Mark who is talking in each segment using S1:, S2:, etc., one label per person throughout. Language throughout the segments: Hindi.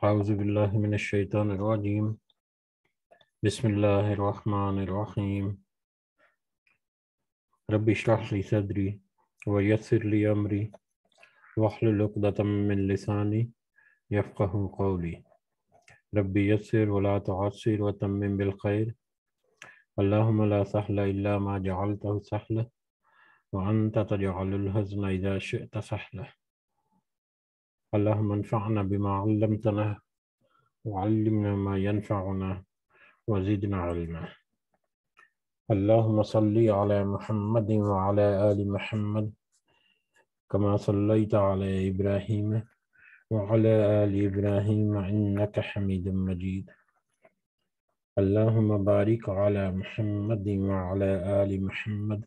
S1: أعوذ بالله من الشيطان الرجيم بسم الله الرحمن الرحيم رب اشرح لي صدري ويسر لي أمري واحلل عقدة من لساني يفقه قولي ربي يسر ولا تعسر وتمم بالخير اللهم لا سهل إلا ما جعلته سهلا وأنت تجعل الهزن إذا شئت سهلا اللهم انفعنا بما علمتنا وعلمنا ما ينفعنا وزدنا علما اللهم صل على محمد وعلى آل محمد كما صليت على إبراهيم وعلى آل إبراهيم إنك حميد مجيد اللهم بارك على محمد وعلى آل محمد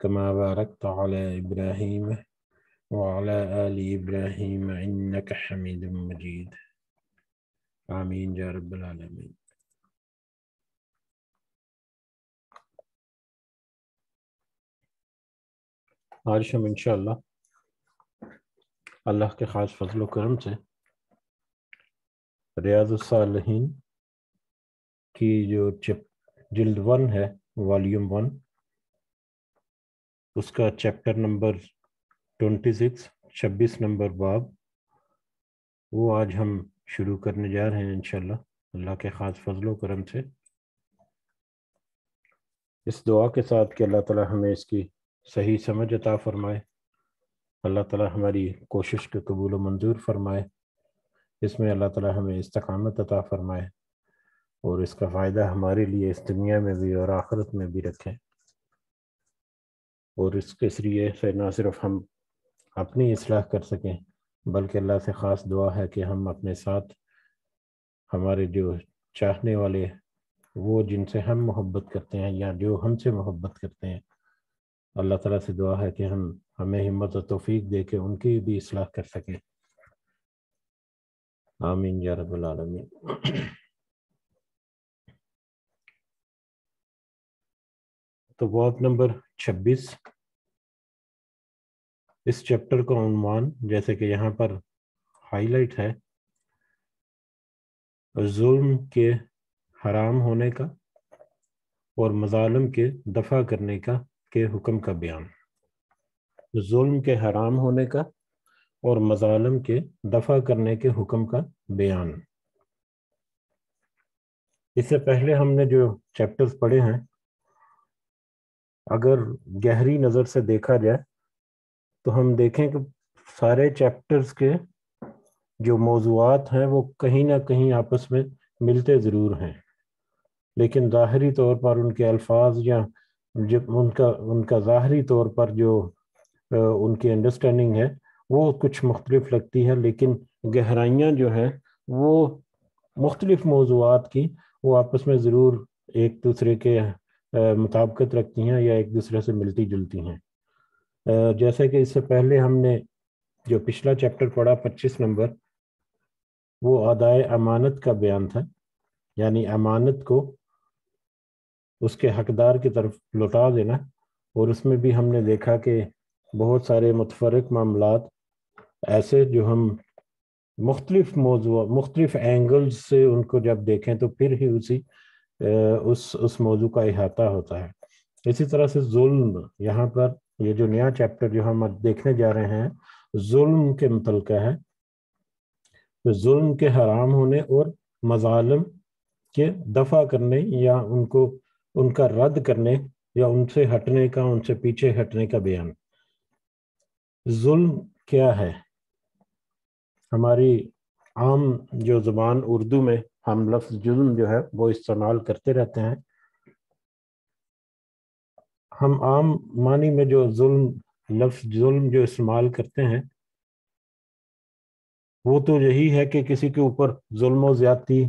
S1: كما باركت على إبراهيم وعلى آل إبراهيم إنك حميد مجيد آمين يا رب العالمين आज हम इंशाल्लाह अल्लाह के ख़ास फजल करम से रियाज़ुलसालहीन की जो चैप जिल्द वन है वॉल्यूम वन उसका चैप्टर नंबर ट्वेंटी सिक्स छब्बीस नंबर बाब वो आज हम शुरू करने जा रहे हैं इंशाल्लाह अल्लाह के ख़ास फजलो करम से इस दुआ के साथ कि अल्लाह ताला हमें इसकी सही समझ अता फ़रमाए अल्लाह ताला हमारी कोशिश के कबूल मंजूर फरमाए इसमें अल्लाह ताला हमें इस्तकामत अता फ़रमाए और इसका फ़ायदा हमारे लिए इस दुनिया में भी और आखिरत में भी रखें और इसके ज़रिए से ना सिर्फ हम अपनी असलाह कर सकें बल्कि अल्लाह से ख़ास दुआ है कि हम अपने साथ हमारे जो चाहने वाले वो जिनसे हम मोहब्बत करते हैं या जो हमसे मोहब्बत करते हैं अल्लाह ताला से दुआ है कि हम हमें हिम्मत और तोफ़ी दे के उनकी भी असलाह कर सकें आमीन या रबालमीन तो वार्ड नंबर 26 इस चैप्टर का अनुमान जैसे कि यहाँ पर हाईलाइट है जुल्म के हराम होने का और मजालम के दफ़ा करने का के हुक्म का बयान जुल्म के हराम होने का और मजालम के दफ़ा करने के हुक्म का बयान इससे पहले हमने जो चैप्टर्स पढ़े हैं अगर गहरी नज़र से देखा जाए तो हम देखें कि सारे चैप्टर्स के जो मौजूद हैं वो कहीं ना कहीं आपस में मिलते ज़रूर हैं लेकिन ज़ाहरी तौर पर उनके अल्फाज या जब उनका उनका ज़ाहरी तौर पर जो उनकी अंडरस्टैंडिंग है वो कुछ मुख्तलिफ लगती है लेकिन गहराइयाँ जो हैं वो मुख्तलिफ मौजूद की वो आपस में ज़रूर एक दूसरे के मुताबकत रखती हैं या एक दूसरे से मिलती जुलती हैं जैसे कि इससे पहले हमने जो पिछला चैप्टर पढ़ा पच्चीस नंबर वो अदाय अमानत का बयान था यानी अमानत को उसके हकदार की तरफ लौटा देना और उसमें भी हमने देखा कि बहुत सारे मुतफरक मामला ऐसे जो हम मुख्तलिफ मौजू मुख्तलिफ एंगल्स से उनको जब देखें तो फिर ही उसी उस उस मौजू का अहाता होता है इसी तरह से जुल्म यहाँ पर ये जो नया चैप्टर जो हम देखने जा रहे हैं जुल्म के मुतल है तो जुल्म के हराम होने और मजालम के दफा करने या उनको उनका रद्द करने या उनसे हटने का उनसे पीछे हटने का बयान जुल्म क्या है हमारी आम जो जुबान उर्दू में हम लफ्ज़ जुल्म जो है वो इस्तेमाल करते रहते हैं हम आम मानी में जो जुल्म लफ्ज जुल्म जो इस्तेमाल करते हैं वो तो यही है कि किसी के ऊपर जुल्म ज़्यादती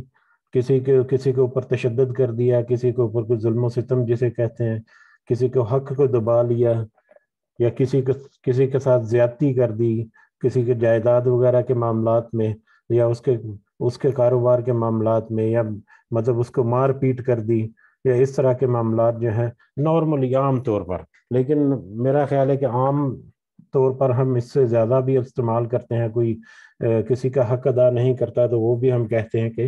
S1: किसी के किसी के ऊपर तशद कर दिया किसी के ऊपर कोई जुल्म सितम जिसे कहते हैं किसी को हक को दबा लिया या किसी को किसी के साथ ज्यादती कर दी किसी के जायदाद वगैरह के मामला में या उसके उसके कारोबार के मामला में या मतलब उसको मार पीट कर दी या इस तरह के मामला जो हैं नॉर्मली आम तौर पर लेकिन मेरा ख्याल है कि आम तौर पर हम इससे ज़्यादा भी इस्तेमाल करते हैं कोई ए, किसी का हक अदा नहीं करता तो वो भी हम कहते हैं कि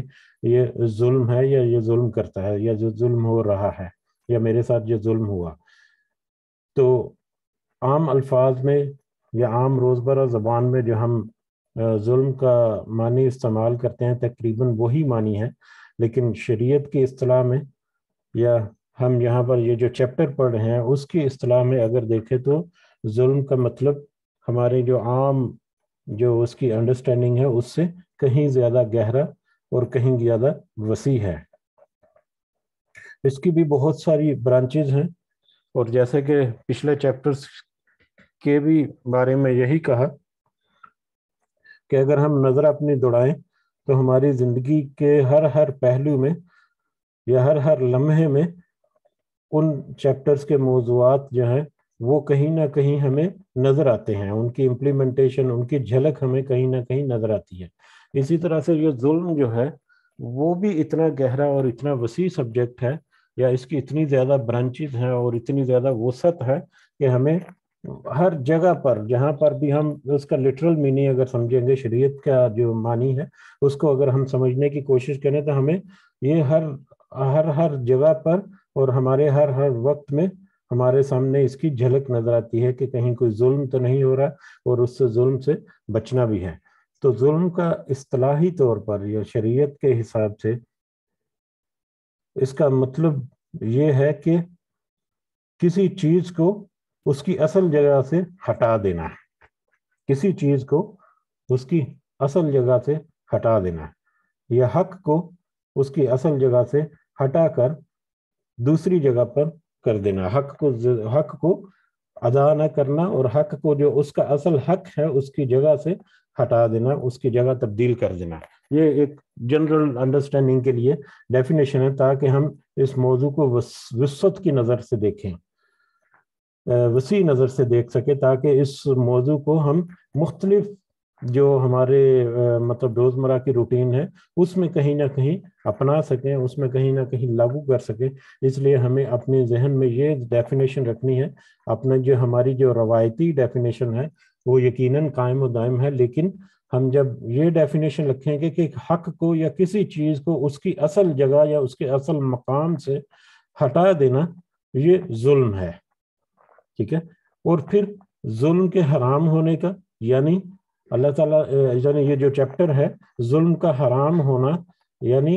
S1: ये जुल्म है या ये जुल्म करता है या जो जुल्म हो रहा है या मेरे साथ ये जुल्म हुआ तो आम अल्फाज में या आम रोज़मर्रा ज़बान में जो हम जुल्म का मानी इस्तेमाल करते हैं तकरीबन वही मानी है लेकिन शरीयत की असलाह में या हम यहाँ पर ये जो चैप्टर पढ़ रहे हैं उसकी असलाह में अगर देखें तो जुल्म का मतलब हमारे जो आम जो उसकी अंडरस्टैंडिंग है उससे कहीं ज़्यादा गहरा और कहीं ज़्यादा वसी है इसकी भी बहुत सारी ब्रांचेज हैं और जैसे कि पिछले चैप्टर्स के भी बारे में यही कहा कि अगर हम नज़र अपनी दौड़ाएं तो हमारी ज़िंदगी के हर हर पहलू में या हर हर लम्हे में उन चैप्टर्स के मौजूद जो हैं वो कहीं ना कहीं हमें नज़र आते हैं उनकी इम्प्लीमेंटेशन उनकी झलक हमें कहीं ना कहीं नज़र आती है इसी तरह से ये जुल्म जो है वो भी इतना गहरा और इतना वसी सब्जेक्ट है या इसकी इतनी ज़्यादा ब्रांचेज हैं और इतनी ज़्यादा वसत है कि हमें हर जगह पर जहाँ पर भी हम उसका लिटरल मीनिंग अगर समझेंगे शरीयत का जो मानी है उसको अगर हम समझने की कोशिश करें तो हमें ये हर हर हर जगह पर और हमारे हर हर वक्त में हमारे सामने इसकी झलक नजर आती है कि कहीं कोई जुल्म तो नहीं हो रहा और उससे जुल्म से बचना भी है तो जुल्म का इस्तलाही तौर पर या शरीयत के हिसाब से इसका मतलब ये है कि किसी चीज को उसकी असल जगह से हटा देना है किसी चीज को उसकी असल जगह से हटा देना है या हक को उसकी असल जगह से हटाकर दूसरी जगह पर कर देना हक को हक को अदा न करना और हक को जो उसका असल हक है उसकी जगह से हटा देना उसकी जगह तब्दील कर देना ये एक जनरल अंडरस्टैंडिंग के लिए डेफिनेशन है ताकि हम इस मौजू को विस्वत की नज़र से देखें वसी नज़र से देख सके ताकि इस मौजू को हम मुख्तलिफ जो हमारे मतलब रोजमर्रा की रूटीन है उसमें कहीं ना कहीं अपना सकें उसमें कहीं ना कहीं लागू कर सकें इसलिए हमें अपने जहन में ये डेफिनेशन रखनी है अपना जो हमारी जो रवायती डेफिनेशन है वो यकीनन कायम व दायम है लेकिन हम जब ये डेफिनेशन रखेंगे कि हक को या किसी चीज़ को उसकी असल जगह या उसके असल मकाम से हटा देना ये जुल्म है ठीक है और फिर जुल्म के हराम होने का यानी अल्लाह ताला यानी ये जो चैप्टर है जुल्म का हराम होना यानी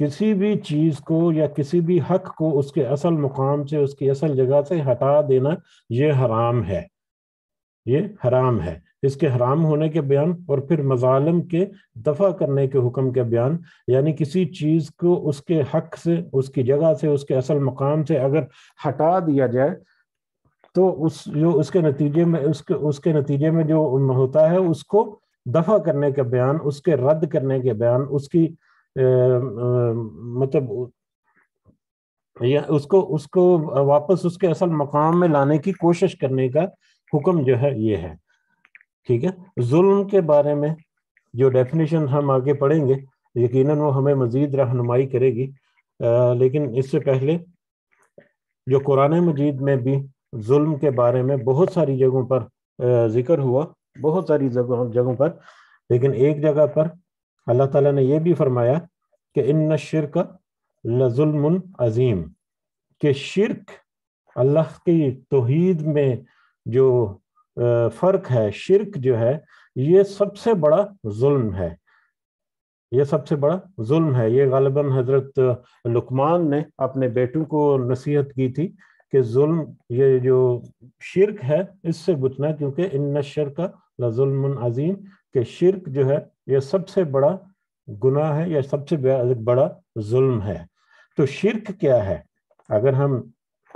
S1: किसी भी चीज़ को या किसी भी हक को उसके असल मुकाम से उसकी असल जगह से हटा देना ये हराम है ये हराम है इसके हराम होने के बयान और फिर मजालम के दफ़ा करने के हुक्म के बयान यानी किसी चीज़ को उसके हक से उसकी जगह से उसके असल मकाम से अगर हटा दिया जाए तो उस जो उसके नतीजे में उसके उसके नतीजे में जो होता है उसको दफा करने के बयान उसके रद्द करने के बयान उसकी मतलब या उसको उसको वापस उसके असल मकाम में लाने की कोशिश करने का हुक्म जो है ये है ठीक है जुल्म के बारे में जो डेफिनेशन हम आगे पढ़ेंगे यकीनन वो हमें मज़ीद रहनुमाई करेगी आ, लेकिन इससे पहले जो कुरान मजीद में भी जुल्म के बारे में बहुत सारी जगहों पर जिक्र हुआ बहुत सारी जगहों जगहों पर लेकिन एक जगह पर अल्लाह ताला ने यह भी फरमाया कि इन शिरक लजुल्म अजीम के शिरक अल्लाह की तोहद में जो फ़र्क है शिरक जो है ये सबसे बड़ा जुल्म है ये सबसे बड़ा जुल्म है ये गालिबा हज़रत लुकमान ने अपने बेटों को नसीहत की थी कि जुल्म ये जो शिरक है इससे बचना क्योंकि इन शर का लजुल्म अजीम के शिरक जो है यह सबसे बड़ा गुना है या सबसे बड़ा जुल्म है तो शिरक क्या है अगर हम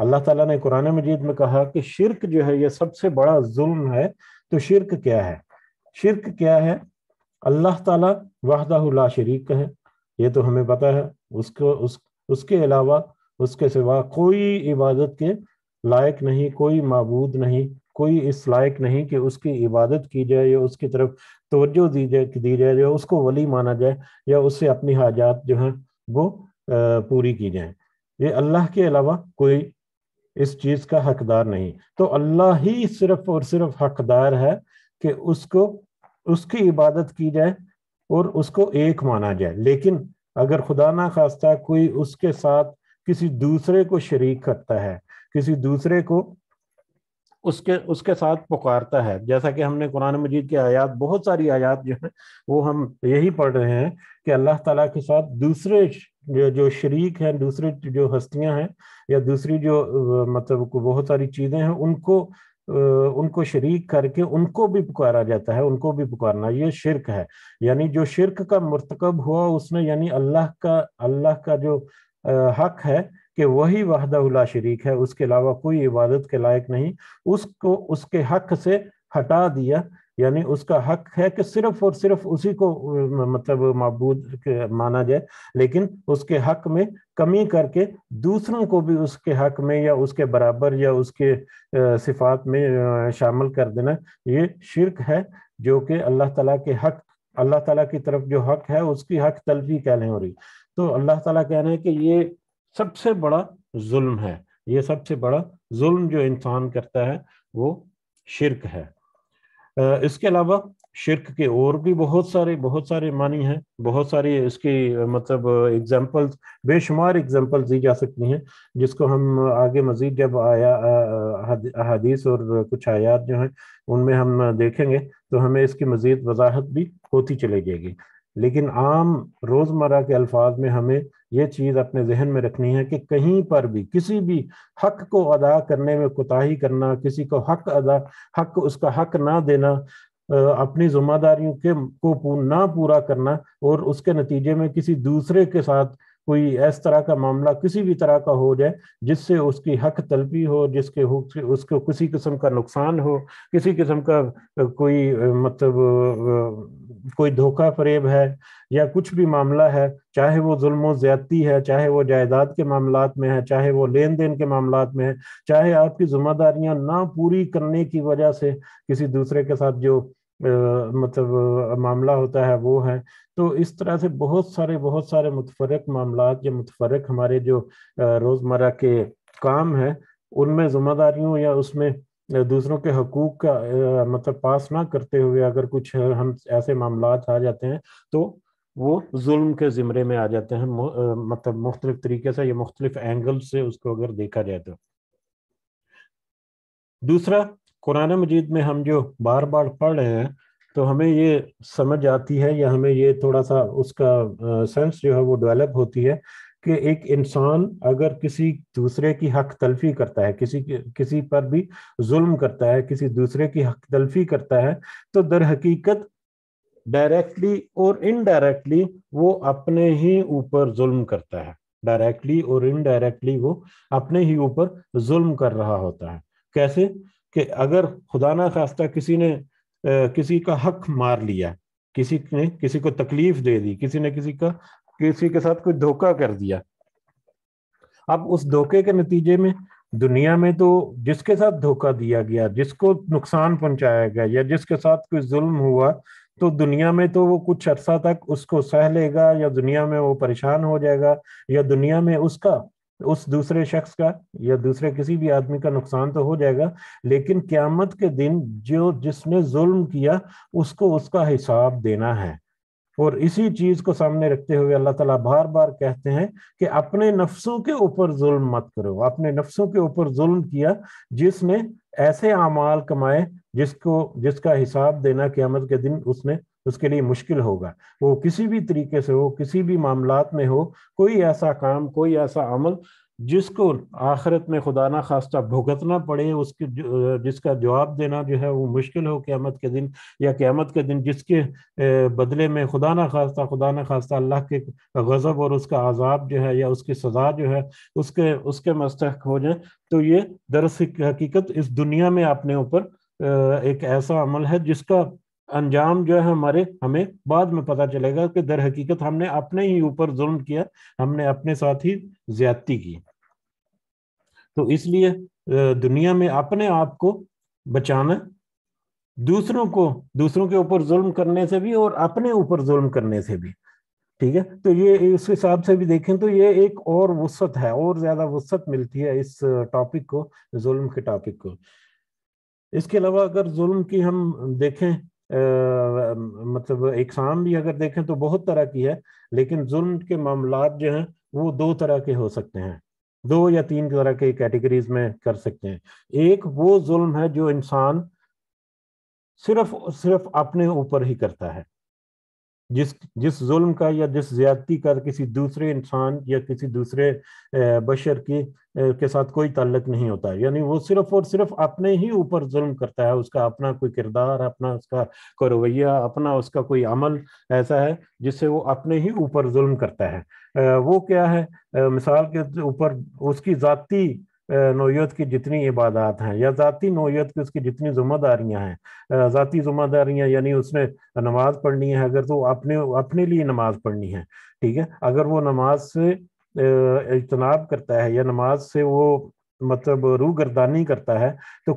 S1: अल्लाह ताला ने कुरान मजीद में कहा कि शिरक जो है यह सबसे बड़ा जुल्म है तो शिरक क्या है शिरक क्या है अल्लाह ताला वाहदा ला शरीक है ये तो हमें पता है उसको उस उसके अलावा उसके सिवा कोई इबादत के लायक नहीं कोई मबूद नहीं कोई इस लायक नहीं कि उसकी इबादत की जाए या उसकी तरफ तोज्जो दी जाए दी जाए या उसको वली माना जाए या उससे अपनी हाजात जो हैं वो पूरी की जाए ये अल्लाह के अलावा कोई इस चीज़ का हकदार नहीं तो अल्लाह ही सिर्फ और सिर्फ हकदार है कि उसको उसकी इबादत की जाए और उसको एक माना जाए लेकिन अगर खुदा ना खास्ता कोई उसके साथ किसी दूसरे को शरीक करता है किसी दूसरे को उसके उसके साथ पुकारता है जैसा कि हमने कुरान मजीद की आयात बहुत सारी आयात जो है वो हम यही पढ़ रहे हैं कि अल्लाह ताला के साथ दूसरे जो जो शरीक हैं दूसरे जो हस्तियां हैं या दूसरी जो मतलब बहुत सारी चीज़ें हैं उनको उनको शरीक करके उनको भी पुकारा जाता है उनको भी पुकारना ये शिरक है यानी जो शिरक का मरतकब हुआ उसने यानी अल्लाह का अल्लाह का जो हक है कि वही वहदा शरीक है उसके अलावा कोई इबादत के लायक नहीं उसको उसके हक से हटा दिया यानी उसका हक है कि सिर्फ और सिर्फ उसी को मतलब मबूद माना जाए लेकिन उसके हक में कमी करके दूसरों को भी उसके हक में या उसके बराबर या उसके सिफात में शामिल कर देना ये शिरक है जो कि अल्लाह ताला के हक अल्लाह ताला की तरफ जो हक है उसकी हक तलफी कहने हो रही तो अल्लाह ताला कह रहे हैं कि ये सबसे बड़ा जुल्म है ये सबसे बड़ा जुल्म जो इंसान करता है वो शिरक है इसके अलावा शिरक के और भी बहुत सारे बहुत सारे मानी हैं बहुत सारी इसकी मतलब एग्जाम्पल्स बेशुमार एग्जाम्पल्स दी जा सकती हैं जिसको हम आगे मजीद जब आया अहादीस और कुछ आयात जो हैं उनमें हम देखेंगे तो हमें इसकी मजीद वजाहत भी होती चली जाएगी लेकिन आम रोज़मर्रा के अल्फाज में हमें ये चीज़ अपने जहन में रखनी है कि कहीं पर भी किसी भी हक को अदा करने में कोताही करना किसी को हक अदा हक उसका हक ना देना अपनी जिम्मेदारियों के को ना पूरा करना और उसके नतीजे में किसी दूसरे के साथ कोई इस तरह का मामला किसी भी तरह का हो जाए जिससे उसकी हक तलबी हो जिसके उसको किसी किस्म का नुकसान हो किसी किस्म का कोई मतलब कोई धोखा फरेब है या कुछ भी मामला है चाहे वो जुल्म ज्यादती है चाहे वो जायदाद के मामला में है चाहे वो लेन देन के मामला में है चाहे आपकी जिम्मेदारियां ना पूरी करने की वजह से किसी दूसरे के साथ जो मतलब मामला होता है वो है तो इस तरह से बहुत सारे बहुत सारे मुतफरक मामला या मुतफरक हमारे जो रोज़मर्रा के काम हैं उनमें जिम्मेदारियों या उसमें दूसरों के हकूक का मतलब पास ना करते हुए अगर कुछ हम ऐसे मामला आ जाते हैं तो वो जुल्म के ज़िमरे में आ जाते हैं मतलब मुख्तलिफ तरीके से या मुख्तलिफ एंगल से उसको अगर देखा जाए तो दूसरा कुरान मजीद में हम जो बार बार पढ़ रहे हैं तो हमें ये समझ आती है या हमें ये थोड़ा सा उसका सेंस जो है वो डेवलप होती है कि एक इंसान अगर किसी दूसरे की हक तलफी करता है किसी किसी पर भी जुल्म करता है किसी दूसरे की हक तलफी करता है तो दर हकीकत डायरेक्टली और इनडायरेक्टली वो अपने ही ऊपर जुल्म करता है डायरेक्टली और इनडायरेक्टली वो अपने ही ऊपर जुल्म कर रहा होता है कैसे कि अगर खुदा ना खास्ता किसी ने किसी का हक मार लिया किसी ने किसी को तकलीफ दे दी किसी ने किसी का किसी के साथ कोई धोखा कर दिया अब उस धोखे के नतीजे में दुनिया में तो जिसके साथ धोखा दिया गया जिसको नुकसान पहुंचाया गया या जिसके साथ कोई जुल्म हुआ तो दुनिया में तो वो कुछ अरसा तक उसको सह लेगा या दुनिया में वो परेशान हो जाएगा या दुनिया में उसका उस दूसरे शख्स का या दूसरे किसी भी आदमी का नुकसान तो हो जाएगा लेकिन क्यामत के दिन जो जिसने जुल्म किया उसको उसका हिसाब देना है और इसी चीज को सामने रखते हुए अल्लाह ताला बार बार कहते हैं कि अपने नफ्सों के ऊपर जुल्म मत करो अपने नफ्सों के ऊपर जुल्म किया जिसने ऐसे अमाल कमाए जिसको जिसका हिसाब देना क्यामत के दिन उसने उसके लिए मुश्किल होगा वो किसी भी तरीके से हो किसी भी मामलात में हो कोई ऐसा काम कोई ऐसा अमल जिसको आखिरत में खुदा ना खास्ता भुगतना पड़े उसके जिसका जवाब देना जो है वो मुश्किल हो क़्यामत के दिन या क़्यामत के दिन जिसके बदले में खुदा ना खास्ता खुदा ना खास्ता अल्लाह के गज़ब और उसका आज़ाब जो है या उसकी सज़ा जो है उसके उसके मस्तक हो जाए तो ये दरअसल हकीकत इस दुनिया में अपने ऊपर एक ऐसा अमल है जिसका अंजाम जो है हमारे हमें बाद में पता चलेगा कि दर हकीकत हमने अपने ही ऊपर जुल्म किया हमने अपने साथ ही ज्यादती की तो इसलिए दुनिया में अपने आप को बचाना दूसरों को दूसरों के ऊपर जुल्म करने से भी और अपने ऊपर जुल्म करने से भी ठीक है तो ये उस हिसाब से भी देखें तो ये एक और वसत है और ज्यादा वसत मिलती है इस टॉपिक को जुल्म के टॉपिक को इसके अलावा अगर जुल्म की हम देखें मतलब इकसाम भी अगर देखें तो बहुत तरह की है लेकिन जुल्म के मामला जो हैं वो दो तरह के हो सकते हैं दो या तीन तरह के कैटेगरीज में कर सकते हैं एक वो जुल्म है जो इंसान सिर्फ सिर्फ अपने ऊपर ही करता है जिस जिस जुल्म का या जिस ज्यादती का किसी दूसरे इंसान या किसी दूसरे बशर की के साथ कोई ताल्लुक नहीं होता यानी वो सिर्फ और सिर्फ अपने ही ऊपर जुल्म करता है उसका अपना कोई किरदार अपना उसका कोई रवैया अपना उसका कोई अमल ऐसा है जिससे वो अपने ही ऊपर जुल्म करता है वो क्या है मिसाल के ऊपर उसकी ज़ाती नोयत की जितनी इबादत हैं या ज़ाती नोयत की उसकी जितनी ज़िम्मेदारियाँ हैं ज़ाती ज़िम्मेदारियाँ यानी उसने नमाज पढ़नी है अगर तो अपने अपने लिए नमाज पढ़नी है ठीक है अगर वो नमाज से इजतनाब करता है या नमाज से वो मतलब रूह गर्दानी करता है तो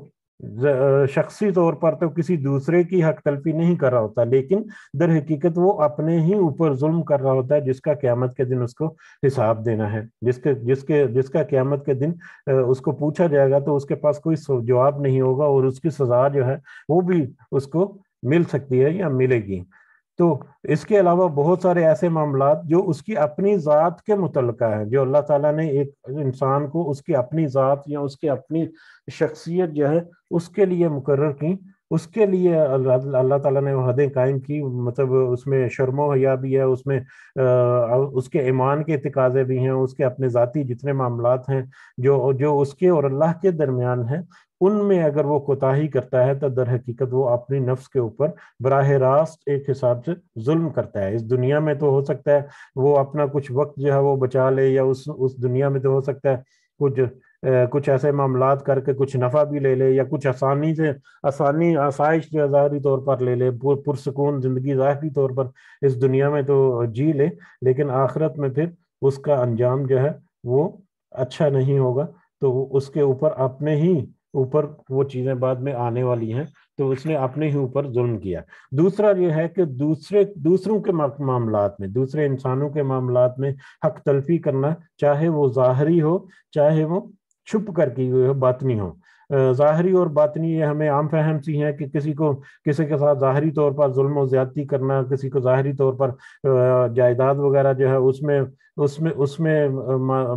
S1: शख्सी तौर पर तो किसी दूसरे की हक तलफी नहीं कर रहा होता लेकिन दर हकीकत वो अपने ही ऊपर जुल्म कर रहा होता है जिसका क्यामत के दिन उसको हिसाब देना है जिसके जिसके जिसका क्यामत के दिन उसको पूछा जाएगा तो उसके पास कोई जवाब नहीं होगा और उसकी सजा जो है वो भी उसको मिल सकती है या मिलेगी तो इसके अलावा बहुत सारे ऐसे मामला जो उसकी अपनी ज़ात के मुतलका है जो अल्लाह ताला ने एक इंसान को उसकी अपनी ज़ात या उसकी अपनी शख्सियत जो है उसके लिए मुकर की उसके लिए अल्लाह ताला ने हदें कायम की मतलब उसमें शर्मो हया भी है उसमें आ, उसके ईमान के तकाजे भी हैं उसके अपने ज़ाती जितने मामला हैं जो जो उसके और अल्लाह के दरमियान है उनमें अगर वो कोताही करता है तो दर हकीकत वो अपनी नफ्स के ऊपर बरह रास्त एक हिसाब से जुल्म करता है इस दुनिया में तो हो सकता है वो अपना कुछ वक्त जो है वो बचा ले या उस उस दुनिया में तो हो सकता है कुछ कुछ ऐसे मामला करके कुछ नफ़ा भी ले ले या कुछ आसानी से आसानी आसाइश ज़ाहरी तौर पर ले ले पुरसकून ज़िंदगी ज़ाहरी तौर पर इस दुनिया में तो जी ले लेकिन आखिरत में फिर उसका अंजाम जो है वो अच्छा नहीं होगा तो उसके ऊपर अपने ही ऊपर वो चीज़ें बाद में आने वाली हैं तो उसने अपने ही ऊपर जुल्म किया दूसरा ये है कि दूसरे दूसरों के मामला में दूसरे इंसानों के मामला में हक तलफी करना चाहे वो ज़ाहरी हो चाहे वो छुप करके बातनी हो ज़ाहरी और बातनी ये हमें आम फहम सी है कि किसी को किसी के साथ ज़ाहरी तौर पर जुल्म ज़्यादती करना किसी को ज़ाहरी तौर पर जायदाद वगैरह जो है उसमें उसमें उसमें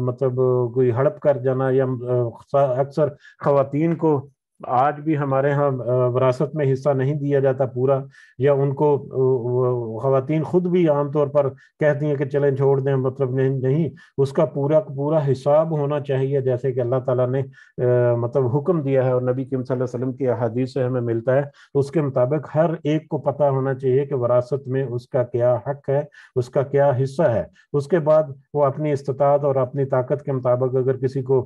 S1: मतलब कोई हड़प कर जाना या अक्सर ख़वातीन को आज भी हमारे यहाँ विरासत में हिस्सा नहीं दिया जाता पूरा या उनको खातन खुद भी आमतौर पर कहती हैं कि चलें छोड़ दें मतलब नहीं नहीं उसका पूरा पूरा हिसाब होना चाहिए जैसे कि अल्लाह ताला ने आ, मतलब हुक्म दिया है और नबी किम वसल्लम की अहादीस से हमें मिलता है उसके मुताबिक हर एक को पता होना चाहिए कि वरासत में उसका क्या हक है उसका क्या हिस्सा है उसके बाद वो अपनी इस्तात और अपनी ताकत के मुताबिक अगर किसी को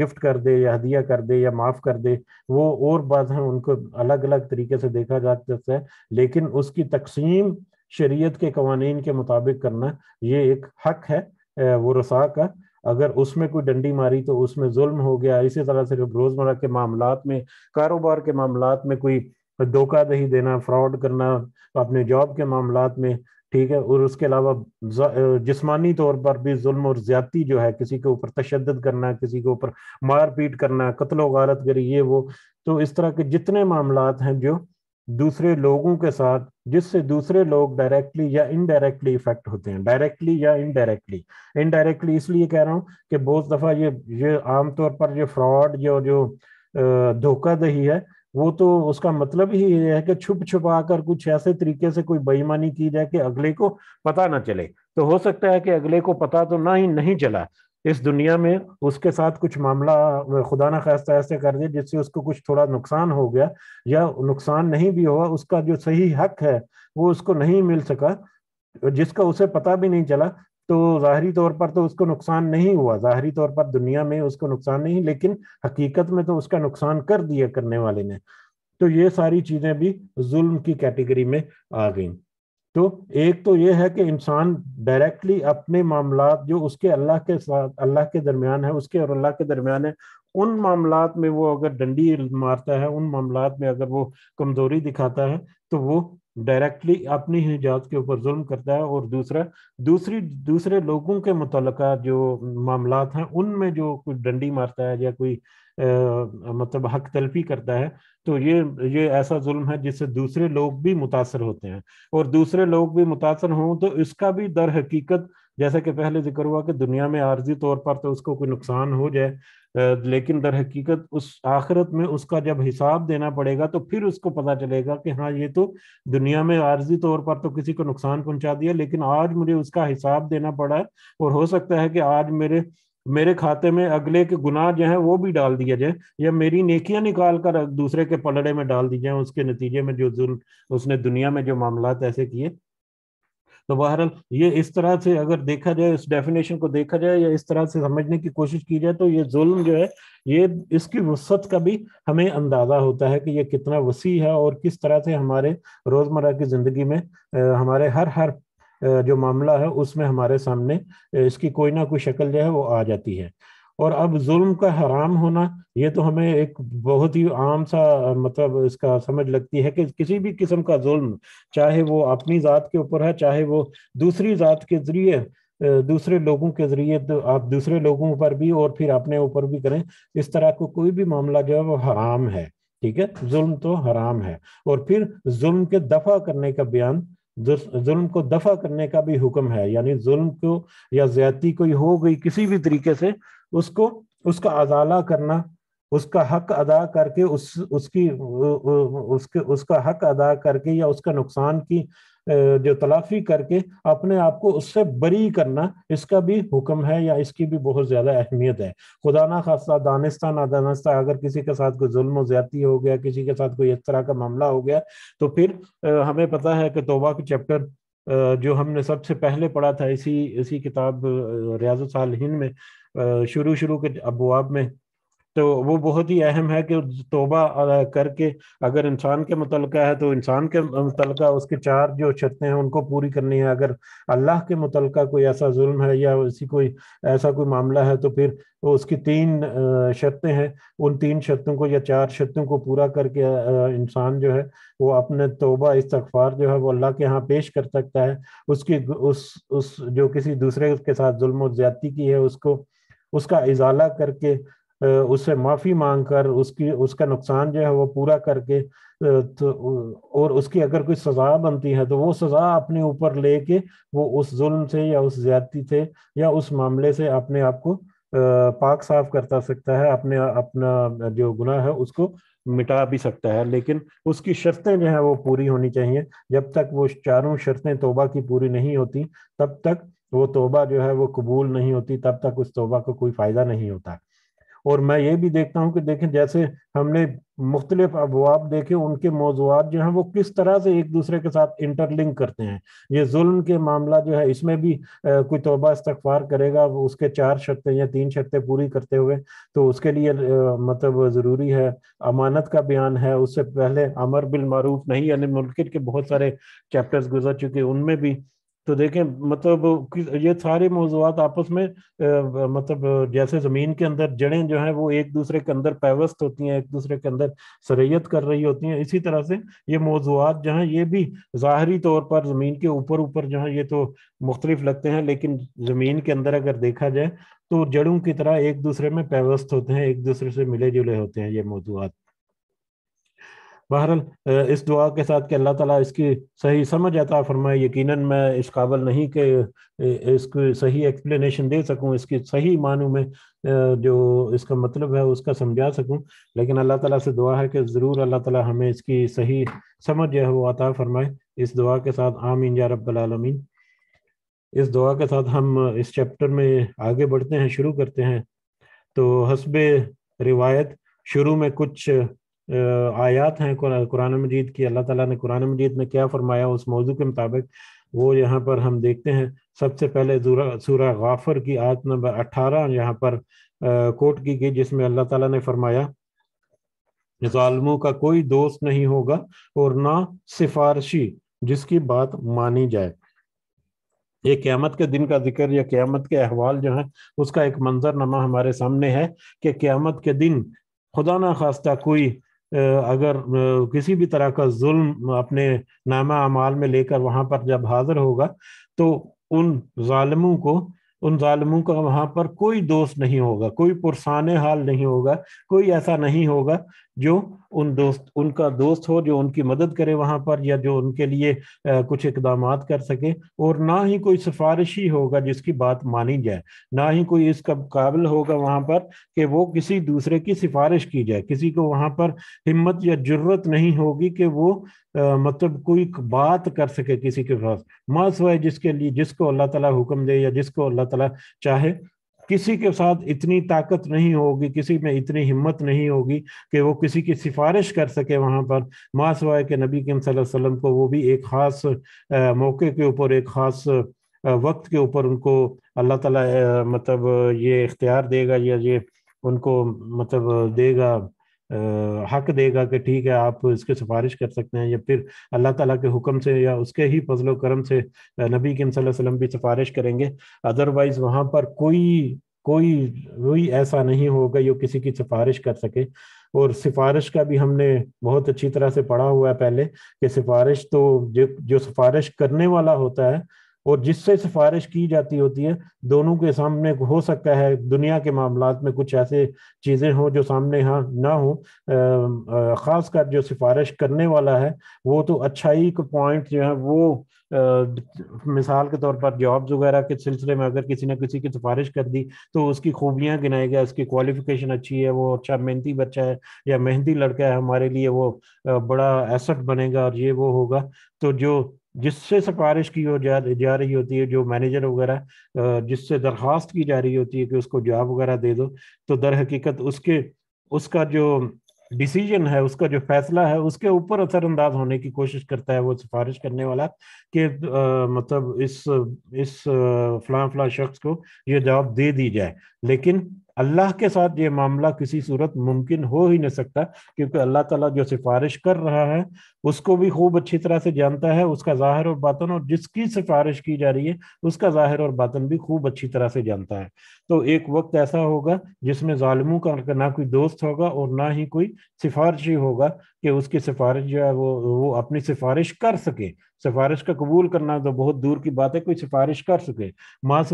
S1: गिफ्ट कर दे या हदिया कर दे या माफ़ कर दे वो और बात है उनको अलग अलग तरीके से देखा जा सकता है लेकिन उसकी तकसीम शरीयत के कवानीन के मुताबिक करना ये एक हक है वो रसा का अगर उसमें कोई डंडी मारी तो उसमें जुल्म हो गया इसी तरह से रोजमर्रा के मामला में कारोबार के मामला में कोई धोखा दही देना फ्रॉड करना अपने जॉब के मामला में ठीक है और उसके अलावा जिसमानी तौर पर भी जुल्म और ज्यादती जो है किसी के ऊपर तशद करना किसी के ऊपर मारपीट करना कत्लो गारत करी ये वो तो इस तरह के जितने मामला हैं जो दूसरे लोगों के साथ जिससे दूसरे लोग डायरेक्टली या इनडायरेक्टली इफेक्ट होते हैं डायरेक्टली या इनडायरेक्टली इनडायरेक्टली इसलिए कह रहा हूँ कि बहुत दफ़ा ये ये आमतौर पर ये फ्रॉड जो जो दही है वो तो उसका मतलब ही ये है कि छुप छुपा कर कुछ ऐसे तरीके से कोई बेईमानी की जाए कि अगले को पता ना चले तो हो सकता है कि अगले को पता तो ना ही नहीं चला इस दुनिया में उसके साथ कुछ मामला खुदा ना खास्ता ऐसे कर दे जिससे उसको कुछ थोड़ा नुकसान हो गया या नुकसान नहीं भी हुआ उसका जो सही हक है वो उसको नहीं मिल सका जिसका उसे पता भी नहीं चला तो ज़ाहरी तौर पर तो उसको नुकसान नहीं हुआ ज़ाहरी तौर पर दुनिया में उसको नुकसान नहीं लेकिन हकीकत में तो उसका नुकसान कर दिया करने वाले ने तो ये सारी चीज़ें भी जुल्म की कैटेगरी में आ गई तो एक तो ये है कि इंसान डायरेक्टली अपने मामला जो उसके अल्लाह के साथ अल्लाह के दरमियान है उसके और अल्लाह के दरमियान है उन मामला में वो अगर डंडी मारता है उन मामला में अगर वो कमजोरी दिखाता है तो वो डायरेक्टली अपनी ही जात के ऊपर जुल्म करता है और दूसरा दूसरी दूसरे लोगों के मुतल जो मामला हैं उनमें जो कोई डंडी मारता है या कोई आ, मतलब हक तलफी करता है तो ये ये ऐसा जुल्म है जिससे दूसरे लोग भी मुतासर होते हैं और दूसरे लोग भी मुतासर हों तो इसका भी दर हकीकत जैसा कि पहले जिक्र हुआ कि दुनिया में आर्जी तौर पर तो उसको कोई नुकसान हो जाए लेकिन दर हकीकत उस आखिरत में उसका जब हिसाब देना पड़ेगा तो फिर उसको पता चलेगा कि हाँ ये तो दुनिया में आर्जी तौर पर तो किसी को नुकसान पहुंचा दिया लेकिन आज मुझे उसका हिसाब देना पड़ा है और हो सकता है कि आज मेरे मेरे खाते में अगले के गुनाह जो है वो भी डाल दिया जाए या मेरी नेकियां निकाल कर दूसरे के पलड़े में डाल दी जाए उसके नतीजे में जो जुल्म उसने दुनिया में जो मामला ऐसे किए तो बहरहाल ये इस तरह से अगर देखा जाए इस डेफिनेशन को देखा जाए या इस तरह से समझने की कोशिश की जाए तो ये जुल्म जो है ये इसकी वसत का भी हमें अंदाजा होता है कि ये कितना वसी है और किस तरह से हमारे रोजमर्रा की जिंदगी में हमारे हर हर जो मामला है उसमें हमारे सामने इसकी कोई ना कोई शक्ल जो है वो आ जाती है और अब जुल्म का हराम होना ये तो हमें एक बहुत ही आम सा मतलब इसका समझ लगती है कि किसी भी किस्म का जुल्म चाहे वो अपनी ज़ात के ऊपर है चाहे वो दूसरी ज़ात के ज़रिए दूसरे लोगों के जरिए तो आप दूसरे लोगों पर भी और फिर अपने ऊपर भी करें इस तरह को कोई भी मामला जो है वो हराम है ठीक है जुल्म तो हराम है और फिर जुल्म के दफा करने का बयान जुल्म को दफा करने का भी हुक्म है यानी जुल्म को या ज्यादा कोई हो गई किसी भी तरीके से उसको उसका अजाला करना उसका हक अदा करके उस उसकी उसके उसका हक अदा करके या उसका नुकसान की जो तलाफी करके अपने आप को उससे बरी करना इसका भी हुक्म है या इसकी भी बहुत ज़्यादा अहमियत है खुदा ना खासा दानिस्ता ना दानिस्ता अगर किसी के साथ कोई जुल्म ज़्यादती हो गया किसी के साथ कोई इस तरह का मामला हो गया तो फिर हमें पता है कि तोबा के चैप्टर जो हमने सबसे पहले पढ़ा था इसी इसी किताब रियाज साल हिंद में शुरू शुरू के अबवाब में तो वो बहुत ही अहम है कि तोबा करके अगर इंसान के मुतल है तो इंसान के मुतल उसके चार जो शर्तें हैं उनको पूरी करनी है अगर अल्लाह के मुतल कोई ऐसा जुल्म है या ऐसी कोई ऐसा कोई मामला है तो फिर तो उसकी तीन शर्तें हैं उन तीन शर्तों को या चार शर्तों को पूरा करके इंसान जो है वो अपने तोबा इस्तफार जो है वो अल्लाह के यहाँ पेश कर सकता है उसकी उस उस जो किसी दूसरे के साथ जुल्म ज्यादती की है उसको उसका इजाला करके उससे माफी मांग कर उसकी उसका नुकसान जो है वो पूरा करके तो और उसकी अगर कोई सजा बनती है तो वो सजा अपने ऊपर लेके वो उस जुल्म से या उस ज्यादती से या उस मामले से अपने आप को पाक साफ करता सकता है अपने अपना जो गुनाह है उसको मिटा भी सकता है लेकिन उसकी शर्तें जो है वो पूरी होनी चाहिए जब तक वो चारों शर्तें तोबा की पूरी नहीं होती तब तक वो तोबा जो है वो कबूल नहीं होती तब तक उस तोबा को कोई फायदा नहीं होता और मैं ये भी देखता हूँ कि देखें जैसे हमने मुख्तलिफ अबवाब देखे उनके मौजूद जो हैं वो किस तरह से एक दूसरे के साथ इंटरलिंक करते हैं ये जुल्म के मामला जो है इसमें भी आ, कोई तोबा इस्तफार करेगा उसके चार शर्तें या तीन शर्तें पूरी करते हुए तो उसके लिए आ, मतलब ज़रूरी है अमानत का बयान है उससे पहले अमर बिल नहीं यानी मुल्क के बहुत सारे चैप्टर्स गुजर चुके उनमें भी तो देखें मतलब ये सारे मौजूद आपस में आ, मतलब जैसे ज़मीन के अंदर जड़ें जो हैं वो एक दूसरे के अंदर पैवस्त होती हैं एक दूसरे के अंदर सरयत कर रही होती हैं इसी तरह से ये मौजूद जो हैं ये भी ज़ाहरी तौर पर ज़मीन के ऊपर ऊपर जो हैं ये तो मुख्तलिफ लगते हैं लेकिन ज़मीन के अंदर अगर देखा जाए तो जड़ों की तरह एक दूसरे में पैवस्त होते हैं एक दूसरे से मिले जुले होते हैं ये मौजूद बहरहाल इस दुआ के साथ कि अल्लाह ताला इसकी सही समझ आता फरमाए यकीनन मैं इस काबिल नहीं कि इसको सही एक्सप्लेनेशन दे सकूं इसकी सही मानू में जो इसका मतलब है उसका समझा सकूं लेकिन अल्लाह ताला से दुआ है कि ज़रूर अल्लाह ताला हमें इसकी सही समझ जो है वो आता फरमाए इस दुआ के साथ आमीन या रबालमीन इस दुआ के साथ हम इस चैप्टर में आगे बढ़ते हैं शुरू करते हैं तो हसब रिवायत शुरू में कुछ आयात हैं कुरान मजीद की अल्लाह ताला ने कुरान मजीद में क्या फरमाया उस मौजू के मुताबिक वो यहाँ पर हम देखते हैं सबसे पहले सूरा गाफर की आयत नंबर अट्ठारह यहाँ पर कोट की गई जिसमें अल्लाह ताला ने फरमाया ालमों का कोई दोस्त नहीं होगा और ना सिफारशी जिसकी बात मानी जाए ये क़्यामत के दिन का जिक्र या क़्यामत के अहवाल जो है उसका एक मंजरनामा हमारे सामने है कि क़्यामत के दिन खुदा ना खास्ता कोई अगर किसी भी तरह का जुल्म अपने नामा अमाल में लेकर वहां पर जब हाजिर होगा तो उन ालमों को उन ालमों का वहां पर कोई दोस्त नहीं होगा कोई पुरसान हाल नहीं होगा कोई ऐसा नहीं होगा जो उन दोस्त उनका दोस्त हो जो उनकी मदद करे वहाँ पर या जो उनके लिए कुछ इकदाम कर सके और ना ही कोई सिफारिशी होगा जिसकी बात मानी जाए ना ही कोई इसका काबिल होगा वहाँ पर कि वो किसी दूसरे की सिफारिश की जाए किसी को वहाँ पर हिम्मत या जरूरत नहीं होगी कि वो आ, मतलब कोई बात कर सके किसी के पास माँ जिसके लिए जिसको अल्लाह तला हुक्म दे या जिसको अल्लाह तला चाहे किसी के साथ इतनी ताकत नहीं होगी किसी में इतनी हिम्मत नहीं होगी कि वो किसी की सिफारिश कर सके वहाँ पर माँ सवाए के नबी कम वसल्लम को वो भी एक ख़ास मौके के ऊपर एक ख़ास वक्त के ऊपर उनको अल्लाह ताला मतलब ये इख्तियार देगा या ये उनको मतलब देगा हक देगा कि ठीक है आप इसके सिफारिश कर सकते हैं या फिर अल्लाह ताला के हुक्म से या उसके ही फजलो करम से नबी किम वसल्लम भी सिफारिश करेंगे अदरवाइज वहाँ पर कोई कोई कोई ऐसा नहीं होगा जो किसी की सिफारिश कर सके और सिफारिश का भी हमने बहुत अच्छी तरह से पढ़ा हुआ है पहले कि सिफारिश तो जो जो सिफारिश करने वाला होता है और जिससे सिफारिश की जाती होती है दोनों के सामने हो सकता है दुनिया के मामला में कुछ ऐसे चीज़ें हों जो सामने हाँ ना हो ख़ासकर जो सिफारिश करने वाला है वो तो अच्छाई ही पॉइंट जो है वो आ, मिसाल के तौर पर जॉब्स वगैरह के सिलसिले में अगर किसी ने किसी की सिफारिश कर दी तो उसकी खूबियाँ गिनाएगा उसकी क्वालिफिकेशन अच्छी है वो अच्छा मेहनती बच्चा है या मेहनती लड़का है हमारे लिए वो बड़ा एसेट बनेगा और ये वो होगा तो जो जिससे सिफारिश की हो जा जा रही होती है जो मैनेजर वगैरह जिससे दरख्वास्त की जा रही होती है कि उसको जॉब वगैरह दे दो तो दर हकीकत उसके उसका जो डिसीजन है उसका जो फैसला है उसके ऊपर असरअंदाज होने की कोशिश करता है वो सिफारिश करने वाला कि मतलब इस इस फला फला शख्स को ये जॉब दे दी जाए लेकिन अल्लाह के साथ ये मामला किसी सूरत मुमकिन हो ही नहीं सकता क्योंकि अल्लाह ताला जो सिफारिश कर रहा है उसको भी खूब अच्छी तरह से जानता है उसका ज़ाहिर और बातन और जिसकी सिफारिश की जा रही है उसका ज़ाहिर और बातन भी खूब अच्छी तरह से जानता है तो एक वक्त ऐसा होगा जिसमें ालमों का ना कोई दोस्त होगा और ना ही कोई सिफारशी होगा कि उसकी सिफारिश जो है वो वो अपनी सिफारिश कर सके सिफारिश का कबूल करना तो बहुत दूर की बात है कोई सिफारिश कर सके मास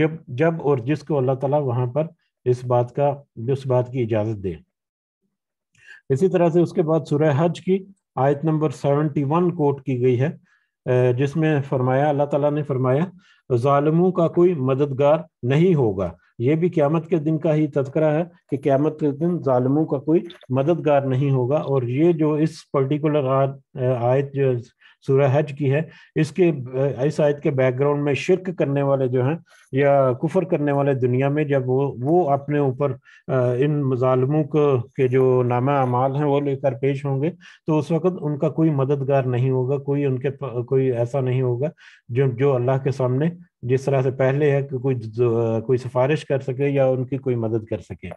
S1: जब जब और जिसको अल्लाह ताला वहां पर इस बात का उस बात की इजाज़त दे इसी तरह से उसके बाद सुरह हज की आयत नंबर सेवेंटी वन कोट की गई है जिसमें फरमाया अल्लाह ताला ने फरमाया जालमों का कोई मददगार नहीं होगा ये भी क़्यामत के दिन का ही तस्करा है कि क़्यामत के दिन ालमों का कोई मददगार नहीं होगा और ये जो इस पर्टिकुलर आयत जो सूरह हज की है इसके इस आयत के बैकग्राउंड में शिरक करने वाले जो हैं या कुफर करने वाले दुनिया में जब वो वो अपने ऊपर इन मजालमों के जो नामा अमाल हैं वो लेकर पेश होंगे तो उस वक्त उनका कोई मददगार नहीं होगा कोई उनके कोई ऐसा नहीं होगा जो जो अल्लाह के सामने जिस तरह से पहले है कि कोई कोई सिफारिश कर सके या उनकी कोई मदद कर सके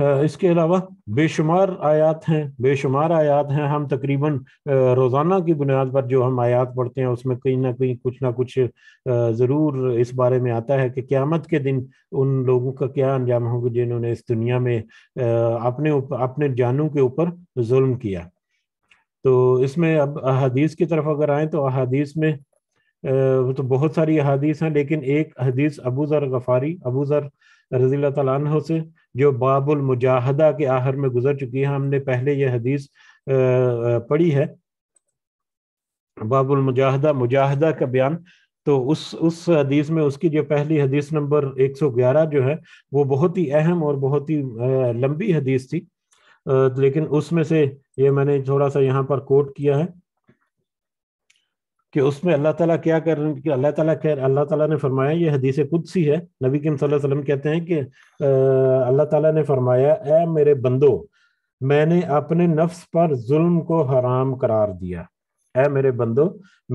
S1: इसके अलावा बेशुमार आयात हैं बेशुमार आयात हैं हम तकरीबन रोज़ाना की बुनियाद पर जो हम आयात पढ़ते हैं उसमें कहीं ना कहीं कुछ ना कुछ ज़रूर इस बारे में आता है कि क़्यामत के दिन उन लोगों का क्या अंजाम होगा जिन्होंने इस दुनिया में अपने उपर, अपने जानों के ऊपर जुल्म किया तो इसमें अब अदीस की तरफ अगर आएँ तो अहदीस में तो बहुत सारी अदीस हैं लेकिन एक हदीस अबू ज़र गफ़ारी अबू ज़र रज़ी से जो बाबुल मुजाहदा के आहर में गुजर चुकी है हमने पहले यह हदीस पढ़ी है बाबुल मुजाहदा मुजाहदा का बयान तो उस उस हदीस में उसकी जो पहली हदीस नंबर 111 जो है वो बहुत ही अहम और बहुत ही लंबी हदीस थी लेकिन उसमें से ये मैंने थोड़ा सा यहाँ पर कोट किया है कि उसमें अल्लाह ताला क्या कर अल्लाह ताला कह अल्लाह ताला ने फरमाया ये हदीस सी है नबी कम वसल्लम कहते हैं कि अल्लाह ताला ने फरमाया ए मेरे बंदो मैंने अपने नफ्स पर जुल्म को हराम करार दिया ए मेरे बंदो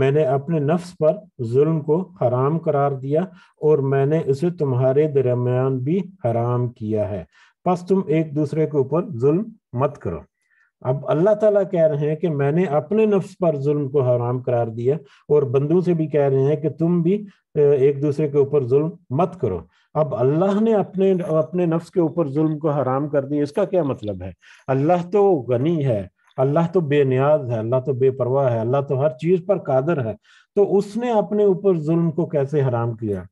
S1: मैंने अपने नफ्स पर जुल्म को हराम करार दिया और मैंने उसे तुम्हारे दरमियान भी हराम किया है बस तुम एक दूसरे के ऊपर जुल्म मत करो अब अल्लाह ताला कह रहे हैं कि मैंने अपने नफ्स पर जुल्म को हराम करार दिया और बंदू से भी कह रहे हैं कि तुम भी एक दूसरे के ऊपर जुल्म मत करो अब अल्लाह ने अपने अपने नफ्स के ऊपर जुल्म को हराम कर दिया इसका क्या मतलब है अल्लाह तो गनी है अल्लाह तो बेनियाज है अल्लाह तो बेपरवाह है अल्लाह तो हर चीज पर कादर है तो उसने अपने ऊपर जुल्म को कैसे हराम किया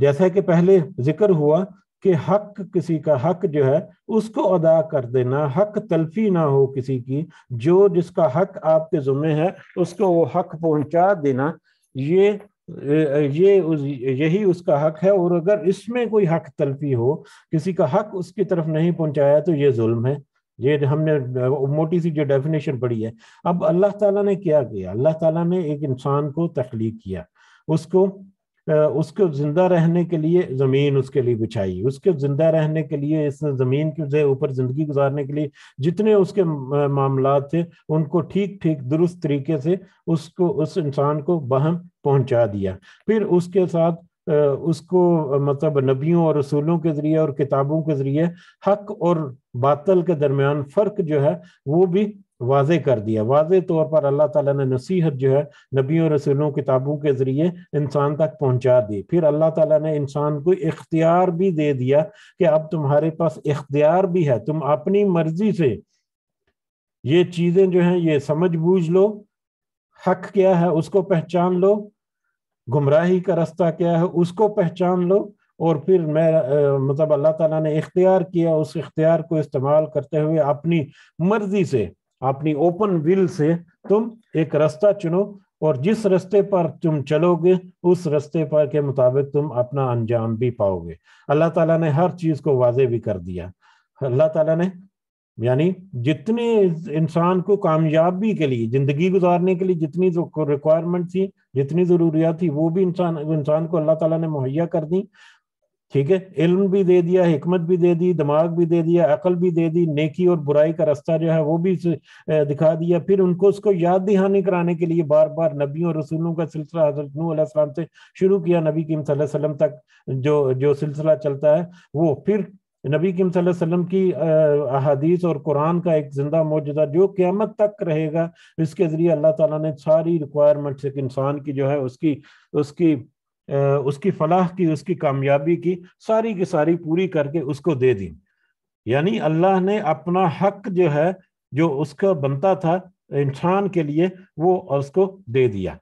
S1: जैसा कि पहले जिक्र हुआ कि हक किसी का हक जो है उसको अदा कर देना हक तलफी ना हो किसी की जो जिसका हक आपके जुम्मे है उसको वो हक पहुंचा देना ये ये उस यही उसका हक है और अगर इसमें कोई हक तलफी हो किसी का हक उसकी तरफ नहीं पहुंचाया तो ये जुल्म है ये हमने मोटी सी जो डेफिनेशन पढ़ी है अब अल्लाह ताला ने क्या किया अल्लाह ताला ने एक इंसान को तख्लीक किया उसको उसको जिंदा रहने के लिए ज़मीन उसके लिए बिछाई उसके जिंदा रहने के लिए इस ज़मीन के ऊपर ज़िंदगी गुजारने के लिए जितने उसके मामला थे उनको ठीक ठीक दुरुस्त तरीके से उसको उस इंसान को बहम पहुंचा दिया फिर उसके साथ उसको मतलब नबियों और रसूलों के ज़रिए और किताबों के ज़रिए हक और बातल के दरमियान फ़र्क जो है वो भी वाजे कर दिया वाज तौर पर अल्लाह ताला ने नसीहत जो है नबियों रसूलों किताबों के ज़रिए इंसान तक पहुंचा दी फिर अल्लाह ताला ने इंसान को इख्तियार भी दे दिया कि अब तुम्हारे पास इख्तियार भी है तुम अपनी मर्जी से ये चीज़ें जो हैं ये समझ बूझ लो हक क्या है उसको पहचान लो गुमराही का रास्ता क्या है उसको पहचान लो और फिर मैं मतलब अल्लाह ताला ने इख्तियार किया उस इख्तियार को इस्तेमाल करते हुए अपनी मर्जी से अपनी ओपन विल से तुम एक रास्ता चुनो और जिस रास्ते पर तुम चलोगे उस रास्ते पर के मुताबिक तुम अपना अंजाम भी पाओगे अल्लाह ताला ने हर चीज को वाजे भी कर दिया अल्लाह ताला ने यानी जितने इंसान को कामयाबी के लिए जिंदगी गुजारने के लिए जितनी जो रिक्वायरमेंट थी जितनी जरूरियात थी वो भी इंसान इंसान को अल्लाह ताला ने मुहैया कर दी ठीक है इल्म भी दे दिया हमत भी दे दी दिमाग भी दे दिया अकल भी दे दी नेकी और बुराई का रास्ता जो है वो भी दिखा दिया फिर उनको उसको याद दहानी कराने के लिए बार बार नबियों और रसूलों का सिलसिला हजरत नूसम से शुरू किया नबी किम सल्लम तक जो जो सिलसिला चलता है वो फिर नबी किम सल्लम की अदीस और कुरान का एक जिंदा मौजूदा जो क़्यामत तक रहेगा इसके ज़रिए अल्लाह तला ने सारी रिक्वायरमेंट्स एक इंसान की जो है उसकी उसकी उसकी फलाह की उसकी कामयाबी की सारी की सारी पूरी करके उसको दे दी यानी अल्लाह ने अपना हक जो है जो उसका बनता था इंसान के लिए वो उसको दे दिया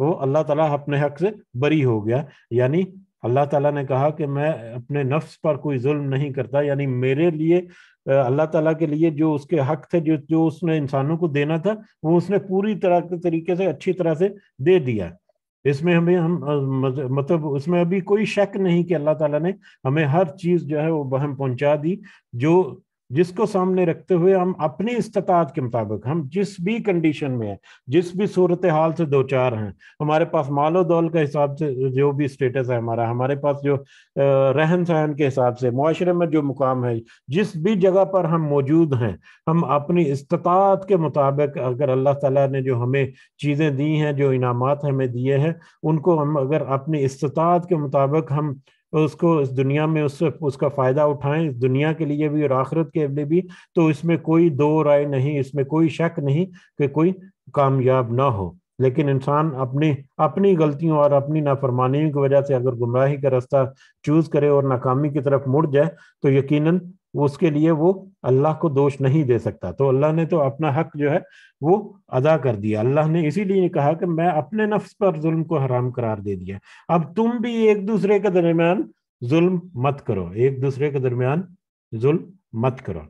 S1: वो अल्लाह ताला अपने हक से बरी हो गया यानी अल्लाह ताला ने कहा कि मैं अपने नफ्स पर कोई जुल्म नहीं करता यानी मेरे लिए अल्लाह ताला के लिए जो उसके हक थे जो जो उसने इंसानों को देना था वो उसने पूरी तरह के तरीके से अच्छी तरह से दे दिया इसमें हमें हम मतलब उसमें अभी कोई शक नहीं कि अल्लाह ताला ने हमें हर चीज जो है वो बहम पहुंचा दी जो जिसको सामने रखते हुए हम अपनी इस्तात के मुताबिक हम जिस भी कंडीशन में हैं जिस भी सूरत हाल से दो चार हैं हमारे पास मालो दौल के हिसाब से जो भी स्टेटस है हमारा हमारे पास जो रहन सहन के हिसाब से माशरे में जो मुकाम है जिस भी जगह पर हम मौजूद हैं हम अपनी इस्तात के मुताबिक अगर अल्लाह तला ने जो हमें चीज़ें दी हैं जो इनाम हमें दिए हैं उनको हम अगर अपनी इस्तात के मुताबिक हम उसको इस दुनिया में उस उसका फ़ायदा उठाएं इस दुनिया के लिए भी और आखिरत के लिए भी तो इसमें कोई दो राय नहीं इसमें कोई शक नहीं कि कोई कामयाब ना हो लेकिन इंसान अपने अपनी गलतियों और अपनी नाफरमानियों की वजह से अगर गुमराही का रास्ता चूज करे और नाकामी की तरफ मुड़ जाए तो यकीनन उसके लिए वो अल्लाह को दोष नहीं दे सकता तो अल्लाह ने तो अपना हक जो है वो अदा कर दिया अल्लाह ने इसीलिए कहा कि मैं अपने नफ्स पर जुल्म को हराम करार दे दिया अब तुम भी एक दूसरे के दरमियान जुल्म मत करो एक दूसरे के दरमियान जुल्म मत करो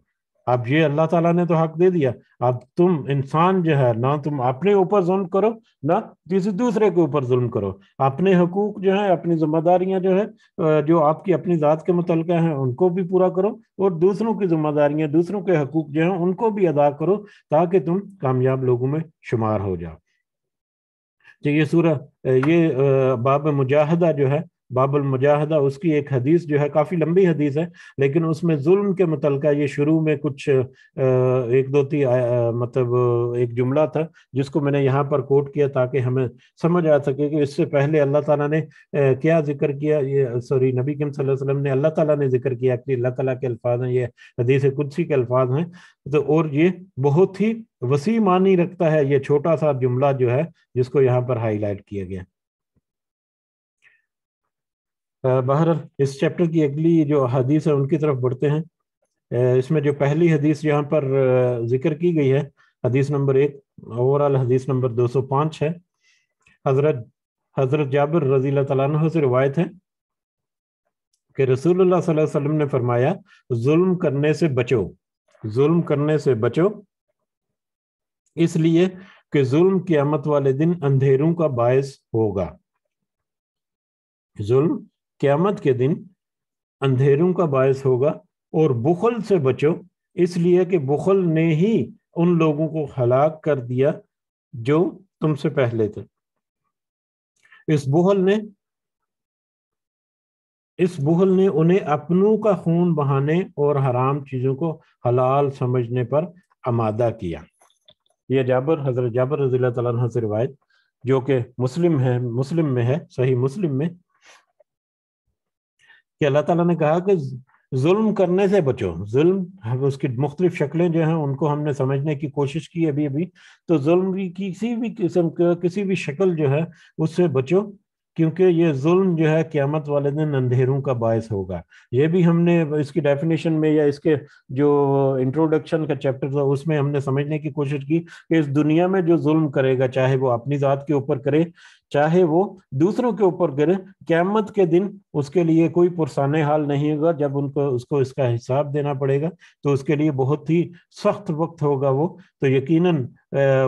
S1: अब ये अल्लाह ताला ने तो हक दे दिया अब तुम इंसान जो है ना तुम अपने ऊपर जुल्म करो ना किसी दूसरे के ऊपर जुल्म करो अपने हकूक जो है अपनी जिम्मेदारियां जो है जो आपकी अपनी ज़ात के मुतल हैं उनको भी पूरा करो और दूसरों की जिम्मेदारियां दूसरों के हकूक जो हैं उनको भी अदा करो ताकि तुम कामयाब लोगों में शुमार हो जाओ तो ये सूरह ये बाब मुजाहदा जो है बाबुल मुजाहदा उसकी एक हदीस जो है काफ़ी लंबी हदीस है लेकिन उसमें जुल्म के मुतल ये शुरू में कुछ एक दो ती मतलब एक जुमला था जिसको मैंने यहाँ पर कोट किया ताकि हमें समझ आ सके कि इससे पहले अल्लाह ताला ने क्या जिक्र किया ये सॉरी नबी किम वसल्लम ने अल्लाह ताला ने जिक्र किया कि अल्लाह ताला के अल्फाज हैं ये हदीस कुदसी के अल्फाज हैं तो और ये बहुत ही वसी मानी रखता है ये छोटा सा जुमला जो है जिसको यहाँ पर हाईलाइट किया गया बहर इस चैप्टर की अगली जो हदीस है उनकी तरफ बढ़ते हैं इसमें जो पहली हदीस यहाँ पर जिक्र की गई है हदीस नंबर एक ओवरऑल हदीस नंबर 205 है हजरत हजरत जाबिर रजील तला से रिवायत है कि रसूलुल्लाह सल्लल्लाहु अलैहि वसल्लम ने फरमाया जुल्म करने से बचो जुल्म करने से बचो इसलिए कि जुल्म आमत वाले दिन अंधेरों का बायस होगा जुल्म क्यामत के दिन अंधेरों का बायस होगा और बुखल से बचो इसलिए कि बुखल ने ही उन लोगों को हलाक कर दिया जो तुमसे पहले थे इस बुहल ने इस बुहल ने उन्हें अपनों का खून बहाने और हराम चीज़ों को हलाल समझने पर आमादा किया यह जाबर हजरत जाबर रजील तला से रिवायत जो कि मुस्लिम है मुस्लिम में है सही मुस्लिम में कि अल्लाह ताला ने कहा कि जुल्म करने से बचो जुल्म उसकी मुख्तलिफ शक्लें जो हैं उनको हमने समझने की कोशिश की अभी अभी तो जुल्म की किसी भी किस्म का किसी भी शक्ल जो है उससे बचो क्योंकि ये जुल्म जो है क़्यामत वाले दिन अंधेरों का बायस होगा ये भी हमने इसकी डेफिनेशन में या इसके जो इंट्रोडक्शन का चैप्टर था उसमें हमने समझने की कोशिश की कि इस दुनिया में जो जुल्म करेगा चाहे वो अपनी ज़ात के ऊपर करे चाहे वो दूसरों के ऊपर गिरे क्यामत के दिन उसके लिए कोई पुरसान हाल नहीं होगा जब उनको उसको इसका हिसाब देना पड़ेगा तो उसके लिए बहुत ही सख्त वक्त होगा वो तो यकीनन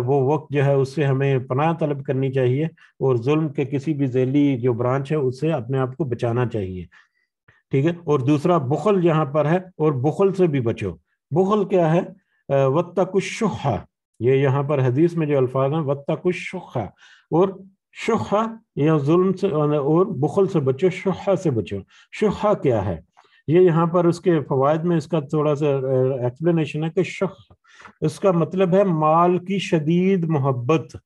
S1: वो वक्त जो है उससे हमें पनाह तलब करनी चाहिए और जुल्म के किसी भी जैली जो ब्रांच है उससे अपने आप को बचाना चाहिए ठीक है और दूसरा बुखल यहाँ पर है और बुखल से भी बचो बुखल क्या है वत्ता कुछ शुखा ये यहाँ पर हदीस में जो अल्फाज हैं वत्ता कुछ शुखा और शुहा या जुल्म से और बुखल से बचो शुहा से बचो शुहा क्या है ये यहाँ पर उसके फवायद में इसका थोड़ा सा एक्सप्लेनेशन है कि शुह इसका मतलब है माल की शदीद मोहब्बत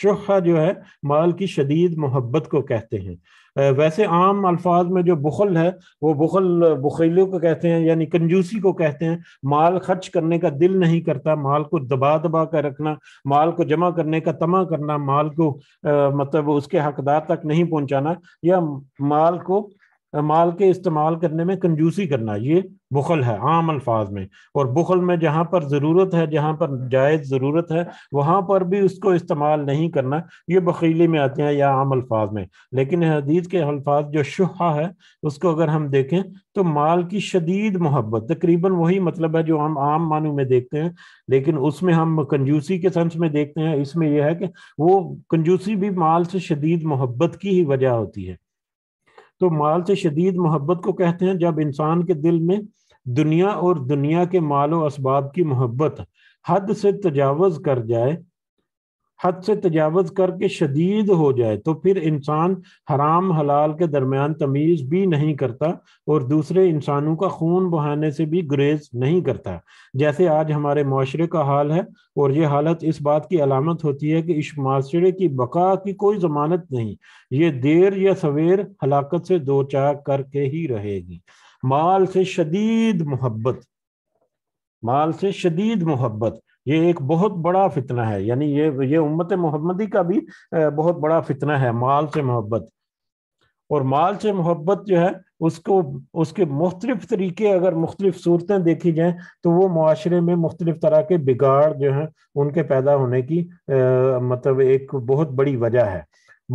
S1: शुहा जो है माल की शदीद मोहब्बत को कहते हैं वैसे आम अल्फाज में जो बुखल है वो बुखल बुखैलों को कहते हैं यानी कंजूसी को कहते हैं माल खर्च करने का दिल नहीं करता माल को दबा दबा कर रखना माल को जमा करने का तमा करना माल को आ, मतलब उसके हकदार तक नहीं पहुंचाना या माल को माल के इस्तेमाल करने में कंजूसी करना ये बुखल है आम अल्फाज में और बुखल में जहाँ पर ज़रूरत है जहाँ पर जायज़ ज़रूरत है वहाँ पर भी उसको इस्तेमाल नहीं करना ये बखीली में आते हैं या आम अल्फाज में लेकिन हदीस के अल्फाज जो शुहा है उसको अगर हम देखें तो माल की शदीद मोहब्बत तकरीबन वही मतलब है जो हम आम मानू में देखते हैं लेकिन उसमें हम कंजूसी के सेंस में देखते हैं इसमें यह है कि वो कंजूसी भी माल से शदीद मोहब्बत की ही वजह होती है तो माल से शदीद मोहब्बत को कहते हैं जब इंसान के दिल में दुनिया और दुनिया के माल इसबाब की मोहब्बत हद से तजावज़ कर जाए हद से तजावज करके शदीद हो जाए तो फिर इंसान हराम हलाल के दरमियान तमीज़ भी नहीं करता और दूसरे इंसानों का खून बहाने से भी गुरेज नहीं करता जैसे आज हमारे माशरे का हाल है और ये हालत इस बात की अलामत होती है कि इस माशरे की बका की कोई जमानत नहीं ये देर या सवेर हलाकत से दो चार करके ही रहेगी माल से शदीद मोहब्बत माल से शदीद मोहब्बत ये एक बहुत बड़ा फितना है यानी ये ये उम्मत मोहम्मदी का भी बहुत बड़ा फितना है माल से मोहब्बत और माल से मोहब्बत जो है उसको उसके मुख्तलिफ तरीके अगर मुख्तलिफ सूरतें देखी जाएं तो वो माशरे में मुख्तलिफ तरह के बिगाड़ जो हैं उनके पैदा होने की आ, मतलब एक बहुत बड़ी वजह है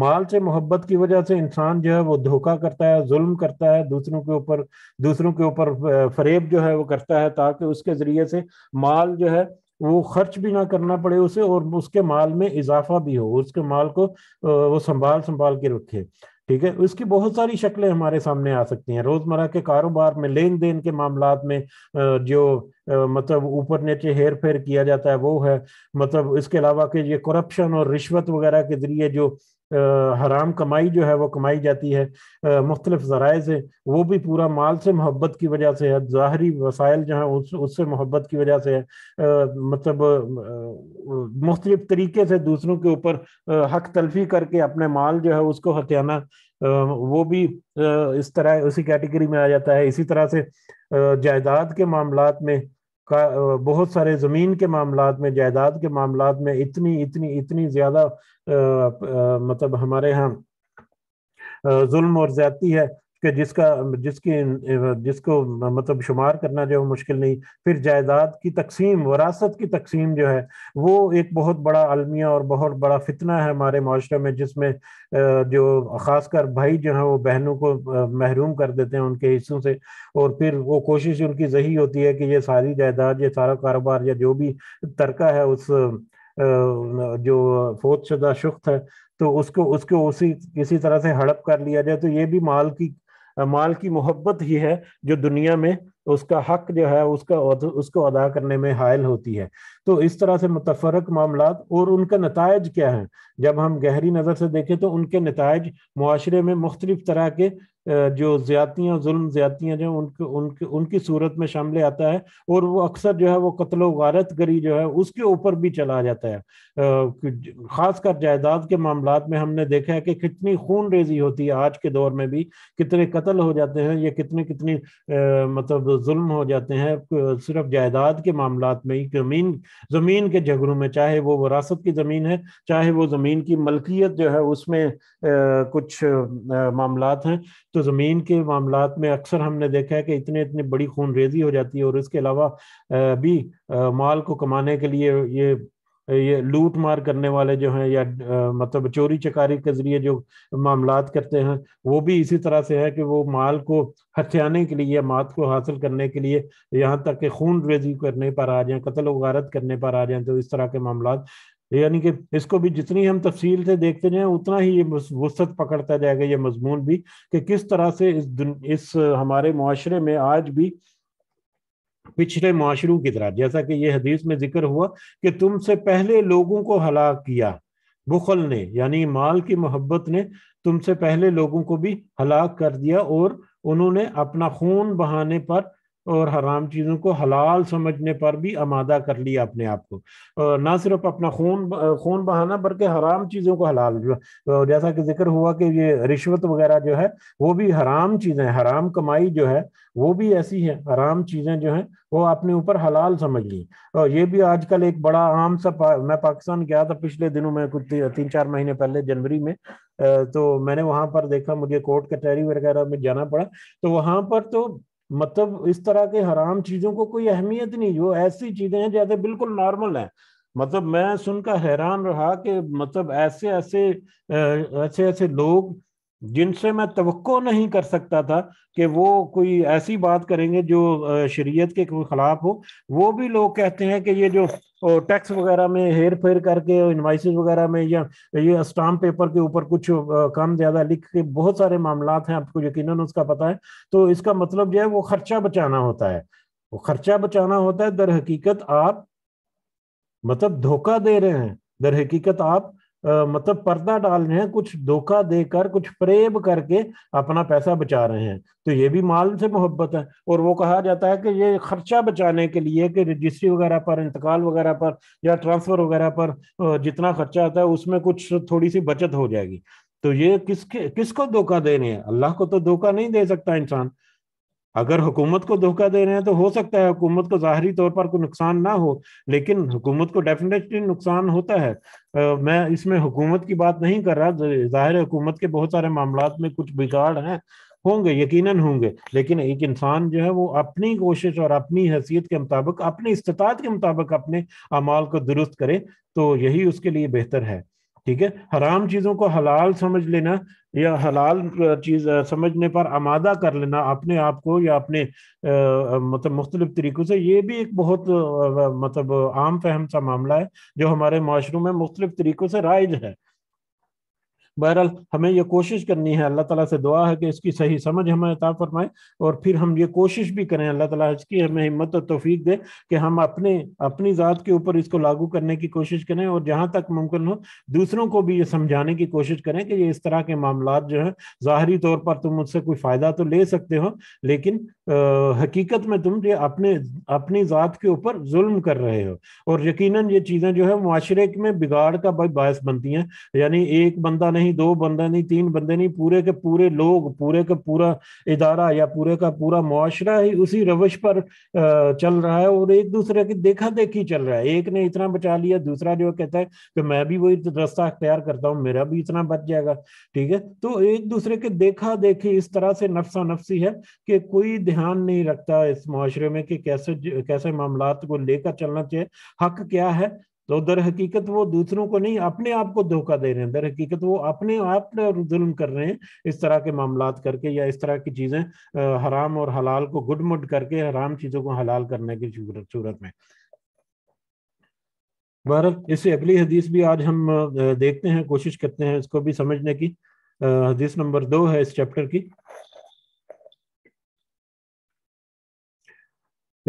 S1: माल से मोहब्बत की वजह से इंसान जो है वो धोखा करता है जुल्म करता है दूसरों के ऊपर दूसरों के ऊपर फरेब जो है वो करता है ताकि उसके जरिए से माल जो है वो खर्च भी ना करना पड़े उसे और उसके माल में इजाफा भी हो उसके माल को वो संभाल संभाल के रखे ठीक है उसकी बहुत सारी शक्लें हमारे सामने आ सकती हैं रोजमर्रा के कारोबार में लेन देन के मामला में जो मतलब ऊपर नीचे हेर फेर किया जाता है वो है मतलब इसके अलावा के ये करप्शन और रिश्वत वगैरह के जरिए जो हराम कमाई जो है वो कमाई जाती है मुख्तलिफ ज़राए से वो भी पूरा माल से मोहब्बत की वजह से है ज़ाहरी वसाइल जो है उस उससे मोहब्बत की वजह से है मतलब मुख्तलिफ तरीके से दूसरों के ऊपर हक तलफी करके अपने माल जो है उसको हथियाना वो भी इस तरह उसी कैटेगरी में आ जाता है इसी तरह से जायदाद के मामला में का बहुत सारे ज़मीन के मामला में जायदाद के मामला में इतनी इतनी इतनी ज़्यादा मतलब हमारे यहाँ जुल्म और ज्यादती है कि जिसका जिसकी जिसको मतलब शुमार करना जो मुश्किल नहीं फिर जायदाद की तकसीम वरासत की तकसीम जो है वो एक बहुत बड़ा अलमिया और बहुत बड़ा फितना है हमारे माशरे में जिसमें जो ख़ासकर भाई जो हैं वो बहनों को महरूम कर देते हैं उनके हिस्सों से और फिर वो कोशिश उनकी यही होती है कि ये सारी जायदाद ये सारा कारोबार या जो भी तरका है उस जो फौज शुदा शुख्त है तो उसको उसको उसी किसी तरह से हड़प कर लिया जाए तो ये भी माल की माल की मोहब्बत ही है जो दुनिया में उसका हक जो है उसका उसको अदा करने में हायल होती है तो इस तरह से मुतफरक मामला और उनका नतज क्या है जब हम गहरी नज़र से देखें तो उनके नतज माशरे में मुख्तलिफ तरह के जो ज्यादतियाँ जुल्म ज्यादतियाँ जो उनके उनके उनकी सूरत में शामिल आता है और वो अक्सर जो है वो कत्लो गारत गरी जो है उसके ऊपर भी चला जाता है ख़ासकर जायदाद के मामला में हमने देखा है कि कितनी खून रेजी होती है आज के दौर में भी कितने कत्ल हो जाते हैं या कितने कितनी मतलब जुल्म हो जाते हैं सिर्फ जायदाद के मामला में ही ज़मीन ज़मीन के झगड़ों में चाहे वो वरासत की ज़मीन है चाहे वो ज़मीन की मलकियत जो है उसमें कुछ मामला हैं तो ज़मीन के मामला में अक्सर हमने देखा है कि इतने इतने बड़ी खून रेजी हो जाती है और इसके अलावा भी माल को कमाने के लिए ये ये लूट मार करने वाले जो हैं या मतलब चोरी चकारी के जरिए जो मामला करते हैं वो भी इसी तरह से है कि वो माल को हथियाने के लिए मात को हासिल करने के लिए यहाँ तक कि खून रेजी करने पर आ जाएं कत्ल वारत करने पर आ जाएं तो इस तरह के मामला यानी कि इसको भी जितनी हम तफसील से देखते जाए उतना ही ये वसत पकड़ता जाएगा ये मजमून भी कि किस तरह से इस इस हमारे माशरे में आज भी पिछले माशरों की तरह जैसा कि ये हदीस में जिक्र हुआ कि तुमसे पहले लोगों को हलाक किया बुखल ने यानी माल की मोहब्बत ने तुमसे पहले लोगों को भी हलाक कर दिया और उन्होंने अपना खून बहाने पर और हराम चीज़ों को हलाल समझने पर भी आमादा कर लिया अपने आप को ना सिर्फ अपना खून खून बहाना बल्कि हराम चीज़ों को हलाल जैसा कि जिक्र हुआ कि ये रिश्वत वगैरह जो है वो भी हराम चीज़ें हराम कमाई जो है वो भी ऐसी है हराम चीज़ें जो हैं वो अपने ऊपर हलाल समझ ली और ये भी आजकल एक बड़ा आम सा पा, मैं पाकिस्तान गया था पिछले दिनों में कुछ तीन चार महीने पहले जनवरी में तो मैंने वहाँ पर देखा मुझे कोर्ट कचहरी वगैरह में जाना पड़ा तो वहाँ पर तो मतलब इस तरह के हराम चीजों को कोई अहमियत नहीं जो ऐसी चीजें हैं जैसे बिल्कुल नॉर्मल है मतलब मैं सुनकर हैरान रहा कि मतलब ऐसे ऐसे ऐसे ऐसे लोग जिनसे मैं तो नहीं कर सकता था कि वो कोई ऐसी बात करेंगे जो शरीयत के खिलाफ हो वो भी लोग कहते हैं कि ये जो टैक्स वगैरह में हेर फेर करके इन्वाइस वगैरह में या ये स्टाम्प पेपर के ऊपर कुछ कम ज़्यादा लिख के बहुत सारे मामला हैं आपको यकीनन उसका पता है तो इसका मतलब जो है वो खर्चा बचाना होता है वो खर्चा बचाना होता है दर हकीकत आप मतलब धोखा दे रहे हैं दर हकीकत आप मतलब पर्दा डाल रहे हैं कुछ धोखा देकर कुछ प्रेम करके अपना पैसा बचा रहे हैं तो ये भी माल से मोहब्बत है और वो कहा जाता है कि ये खर्चा बचाने के लिए कि रजिस्ट्री वगैरह पर इंतकाल वगैरह पर या ट्रांसफर वगैरह पर जितना खर्चा आता है उसमें कुछ थोड़ी सी बचत हो जाएगी तो ये किसके किसको धोखा दे रहे हैं अल्लाह को तो धोखा नहीं दे सकता इंसान अगर हुकूमत को धोखा दे रहे हैं तो हो सकता है हुकूमत को ज़ाहरी तौर पर कोई नुकसान ना हो लेकिन हुकूमत को डेफिनेटली नुकसान होता है मैं इसमें हुकूमत की बात नहीं कर रहा जाहिर हुकूमत के बहुत सारे मामला में कुछ बिगाड़ हैं होंगे यकीनन होंगे लेकिन एक इंसान जो है वो अपनी कोशिश और अपनी हैसियत के मुताबिक अपनी इस्तात के मुताबिक अपने अमाल को दुरुस्त करे तो यही उसके लिए बेहतर है ठीक है हराम चीज़ों को हलाल समझ लेना या हलाल चीज़ समझने पर आमादा कर लेना अपने आप को या अपने मतलब मुख्तलिफ तरीक़ों से ये भी एक बहुत मतलब आम फहम सा मामला है जो हमारे माशरों में मुख्तलिफ तरीक़ों से राइज है बहरहाल हमें ये कोशिश करनी है अल्लाह ताला से दुआ है कि इसकी सही समझ हमें अता फरमाए और फिर हम ये कोशिश भी करें अल्लाह ताला इसकी हमें हिम्मत और तोफीक दे कि हम अपने अपनी ज़ात के ऊपर इसको लागू करने की कोशिश करें और जहाँ तक मुमकिन हो दूसरों को भी ये समझाने की कोशिश करें कि ये इस तरह के मामला जो हैं ज़ाहरी तौर पर तुम मुझसे कोई फ़ायदा तो ले सकते हो लेकिन आ, हकीकत में तुम ये अपने अपनी ज़ात के ऊपर जुल्म कर रहे हो और यकीन ये चीज़ें जो है माशरे में बिगाड़ का बायस बनती हैं यानी एक बंदा ने नहीं दो बंदे नहीं तीन बंदे नहीं पूरे के पूरे लोग पूरे का पूरा इदारा या पूरे का पूरा मुआशरा ही उसी रवश पर चल रहा है और एक दूसरे की देखा देखी चल रहा है एक ने इतना बचा लिया दूसरा जो कहता है कि मैं भी वही रास्ता अख्तियार करता हूँ मेरा भी इतना बच जाएगा ठीक है तो एक दूसरे के देखा देखी इस तरह से नफसा नफसी है कि कोई ध्यान नहीं रखता इस मुआरे में कि कैसे कैसे मामला को लेकर चलना चाहिए हक क्या है तो दर हकीकत वो दूसरों को नहीं अपने आप को धोखा दे रहे हैं दर हकीकत वो अपने आप जुल्म कर रहे हैं इस तरह के मामला करके या इस तरह की चीजें हराम और हलाल को गुड मुड करके हराम चीजों को हलाल करने की सूरत में भारत इससे अगली हदीस भी आज हम देखते हैं कोशिश करते हैं इसको भी समझने की हदीस नंबर दो है इस चैप्टर की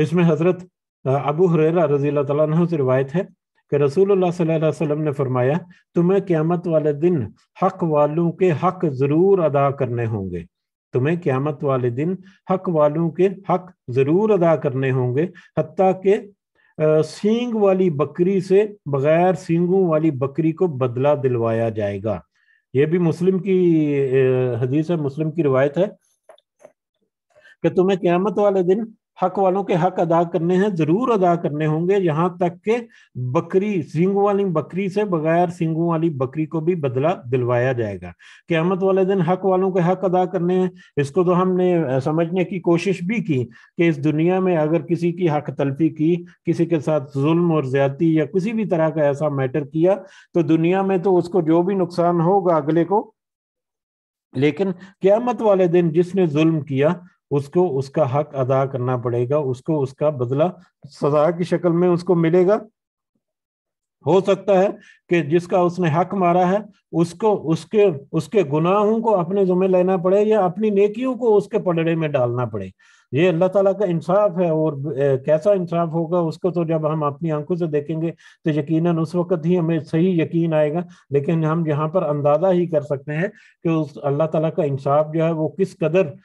S1: इसमें हजरत अबू हुररा रजील्ला तला से रिवायत है कि रसूल वसम ने फरमाया तुम्हें क़्यामत वाले दिन हक वालों के हक ज़रूर अदा करने होंगे तुम्हें क़्यामत वाले दिन हक वालों के हक ज़रूर अदा करने होंगे हती के सींग वाली बकरी से बग़ैर सींगों वाली बकरी को बदला दिलवाया जाएगा ये भी मुस्लिम की हदीस है मुस्लिम की रिवायत है कि तुम्हें क़्यामत वाले दिन हक वालों के हक अदा करने हैं जरूर अदा करने होंगे यहाँ तक के बकरी सिंग वाली बकरी से बगैर सिंगों वाली बकरी को भी बदला दिलवाया जाएगा क्यामत वाले दिन हक वालों के हक अदा करने हैं इसको तो हमने समझने की कोशिश भी की कि इस दुनिया में अगर किसी की हक तलफी की किसी के साथ जुल्म और ज्यादा या किसी भी तरह का ऐसा मैटर किया तो दुनिया में तो उसको जो भी नुकसान होगा अगले को लेकिन क्यामत वाले दिन जिसने जुल्म किया उसको उसका हक अदा करना पड़ेगा उसको उसका बदला सजा की शक्ल में उसको मिलेगा हो सकता है कि जिसका उसने हक मारा है उसको उसके उसके गुनाहों को अपने जुम्मे लेना पड़े या अपनी नेकियों को उसके पलड़े में डालना पड़े ये अल्लाह ताला का इंसाफ है और कैसा इंसाफ होगा उसको तो जब हम अपनी आंखों से देखेंगे तो यकीनन उस वक्त ही हमें सही यकीन आएगा लेकिन हम यहाँ पर अंदाज़ा ही कर सकते हैं कि उस अल्लाह ताला का इंसाफ जो है वो किस कदर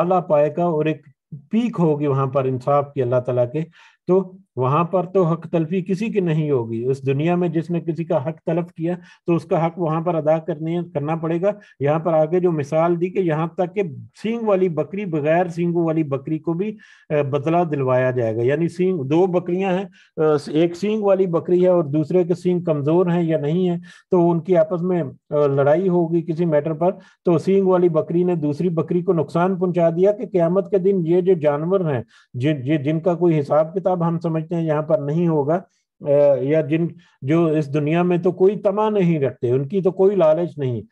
S1: आला पाएगा और एक पीक होगी वहां पर इंसाफ की अल्लाह तला के तो वहां पर तो हक तलफी किसी की नहीं होगी उस दुनिया में जिसने किसी का हक तलफ किया तो उसका हक वहां पर अदा करने करना पड़ेगा यहाँ पर आगे जो मिसाल दी कि यहाँ तक कि सींग वाली बकरी बगैर सींगों वाली बकरी को भी बदला दिलवाया जाएगा यानी सींग दो बकरियां हैं एक सींग वाली बकरी है और दूसरे के सींग कमजोर हैं या नहीं है तो उनकी आपस में लड़ाई होगी किसी मैटर पर तो सींग वाली बकरी ने दूसरी बकरी को नुकसान पहुंचा दिया कि क्यामत के दिन ये जो जानवर हैं जिन जिनका कोई हिसाब किताब हम समझ समझते हैं यहाँ पर नहीं होगा या जिन जो इस दुनिया में तो कोई तमा नहीं रखते उनकी तो कोई लालच नहीं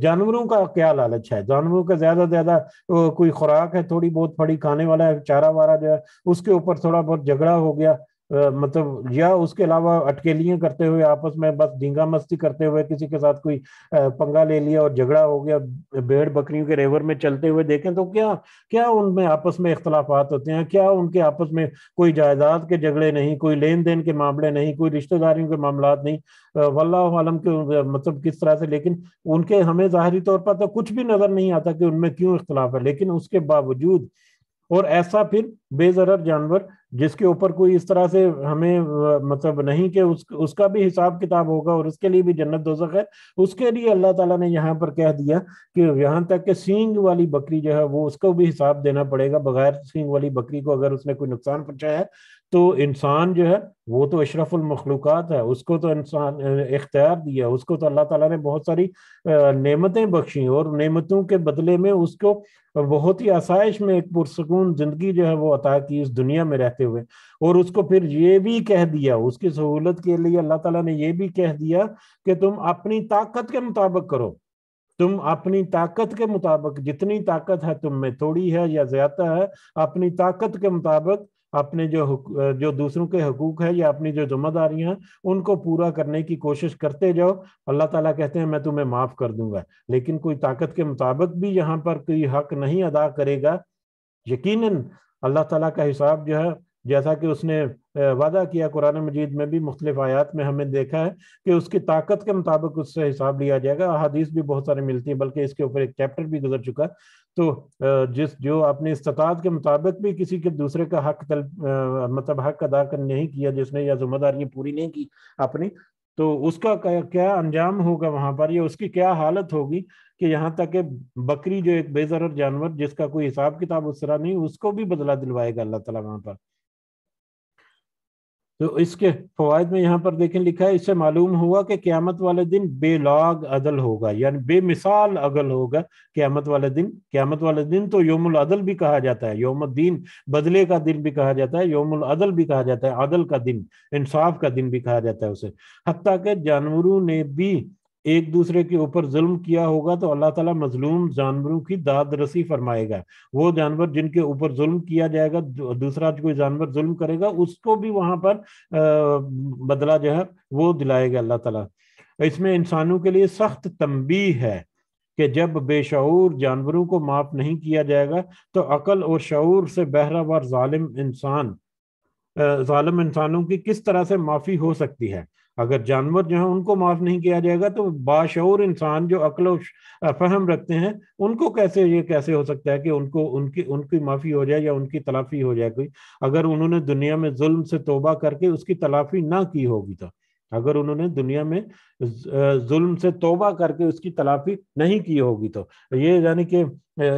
S1: जानवरों का क्या लालच है जानवरों का ज्यादा ज्यादा कोई खुराक है थोड़ी बहुत फड़ी खाने वाला है चारा वारा जो है उसके ऊपर थोड़ा बहुत झगड़ा हो गया मतलब या उसके अलावा अटकेलियां करते हुए आपस में बस ढींगा मस्ती करते हुए किसी के साथ कोई पंगा ले लिया और झगड़ा हो गया भेड़ बकरियों के रेवर में चलते हुए देखें तो क्या क्या उनमें आपस में इख्तलाफात होते हैं क्या उनके आपस में कोई जायदाद के झगड़े नहीं कोई लेन देन के मामले नहीं कोई रिश्तेदारियों के मामला नहीं वल्लम के मतलब किस तरह से लेकिन उनके हमें ज़ाहरी तौर पर तो कुछ भी नज़र नहीं आता कि उनमें क्यों इख्तलाफ है लेकिन उसके बावजूद और ऐसा फिर बेजर जानवर जिसके ऊपर कोई इस तरह से हमें मतलब नहीं कि उस, उसका भी हिसाब किताब होगा और उसके लिए भी जन्नत दोजक है उसके लिए अल्लाह ताला ने यहाँ पर कह दिया कि यहाँ तक कि सींग वाली बकरी जो है वो उसको भी हिसाब देना पड़ेगा बगैर सींग वाली बकरी को अगर उसने कोई नुकसान पहुंचाया तो इंसान जो है वो तो अशरफुल मखलूक़ात है उसको तो इंसान इख्तियार दिया उसको तो अल्लाह ताला ने बहुत सारी नेमतें बख्शी और नेमतों के बदले में उसको बहुत ही आसाइश में एक पुरसकून ज़िंदगी जो है वो अता की इस दुनिया में रहते हुए और उसको फिर ये भी कह दिया उसकी सहूलत के लिए अल्लाह तला ने ये भी कह दिया कि तुम अपनी ताकत के मुताबिक करो तुम अपनी ताकत के मुताबिक जितनी ताकत है तुम में थोड़ी है या ज़्यादा है अपनी ताकत के मुताबिक अपने जो जो दूसरों के हकूक है या अपनी जो जिम्मेदारियां हैं उनको पूरा करने की कोशिश करते जाओ अल्लाह ताला कहते हैं मैं तुम्हें माफ़ कर दूंगा लेकिन कोई ताकत के मुताबिक भी यहाँ पर कोई हक नहीं अदा करेगा यकीनन अल्लाह ताला का हिसाब जो है जैसा कि उसने वादा किया कुरान मजीद में भी मुख्तलिफ आयात में हमें देखा है कि उसकी ताकत के मुताबिक उससे हिसाब लिया जाएगा अहादीस भी बहुत सारे मिलती है बल्कि इसके ऊपर एक चैप्टर भी गुजर चुका तो जिस जो अपनी इस्तात के मुताबिक भी किसी के दूसरे का हक तल मतलब हक अदा कर नहीं किया जिसने या जिम्मेदारियां पूरी नहीं की अपनी तो उसका क्या अंजाम होगा वहां पर या उसकी क्या हालत होगी कि यहाँ तक कि बकरी जो एक बेजर जानवर जिसका कोई हिसाब किताब उस तरह नहीं उसको भी बदला दिलवाएगा अल्लाह तला वहां पर तो इसके फवायद में यहाँ पर देखें लिखा है इससे मालूम हुआ कि क्यामत वाले दिन बेलाग अदल होगा यानी बेमिसाल अगल होगा क्यामत वाले दिन क्यामत वाले दिन तो योमुल अदल भी कहा जाता है योमुद्दीन बदले का दिन भी कहा जाता है योमुल अदल भी कहा जाता है अदल का दिन इंसाफ का दिन भी कहा जाता है उसे हती के जानवरों ने भी एक दूसरे के ऊपर जुल्म किया होगा तो अल्लाह ताला मजलूम जानवरों की दाद रसी फरमाएगा वो जानवर जिनके ऊपर जुल्म किया जाएगा दूसरा कोई जानवर जुल्म करेगा उसको भी वहां पर बदला जो है वो दिलाएगा अल्लाह ताला इसमें इंसानों के लिए सख्त तंबी है कि जब बेशर जानवरों को माफ नहीं किया जाएगा तो अकल और शूर से बहरा वार ालिम इंसान जालिम इंसानों की किस तरह से माफ़ी हो सकती है अगर जानवर जो है उनको माफ नहीं किया जाएगा तो बाशूर इंसान जो अकल फहम रखते हैं उनको कैसे ये कैसे हो सकता है कि उनको उनकी उनकी माफ़ी हो जाए या उनकी तलाफी हो जाए कोई अगर उन्होंने दुनिया में जुल्म से तोबा करके उसकी तलाफी ना की होगी तो अगर उन्होंने दुनिया में जुल्म से तोबा करके उसकी तलाफी नहीं की होगी तो ये यानी कि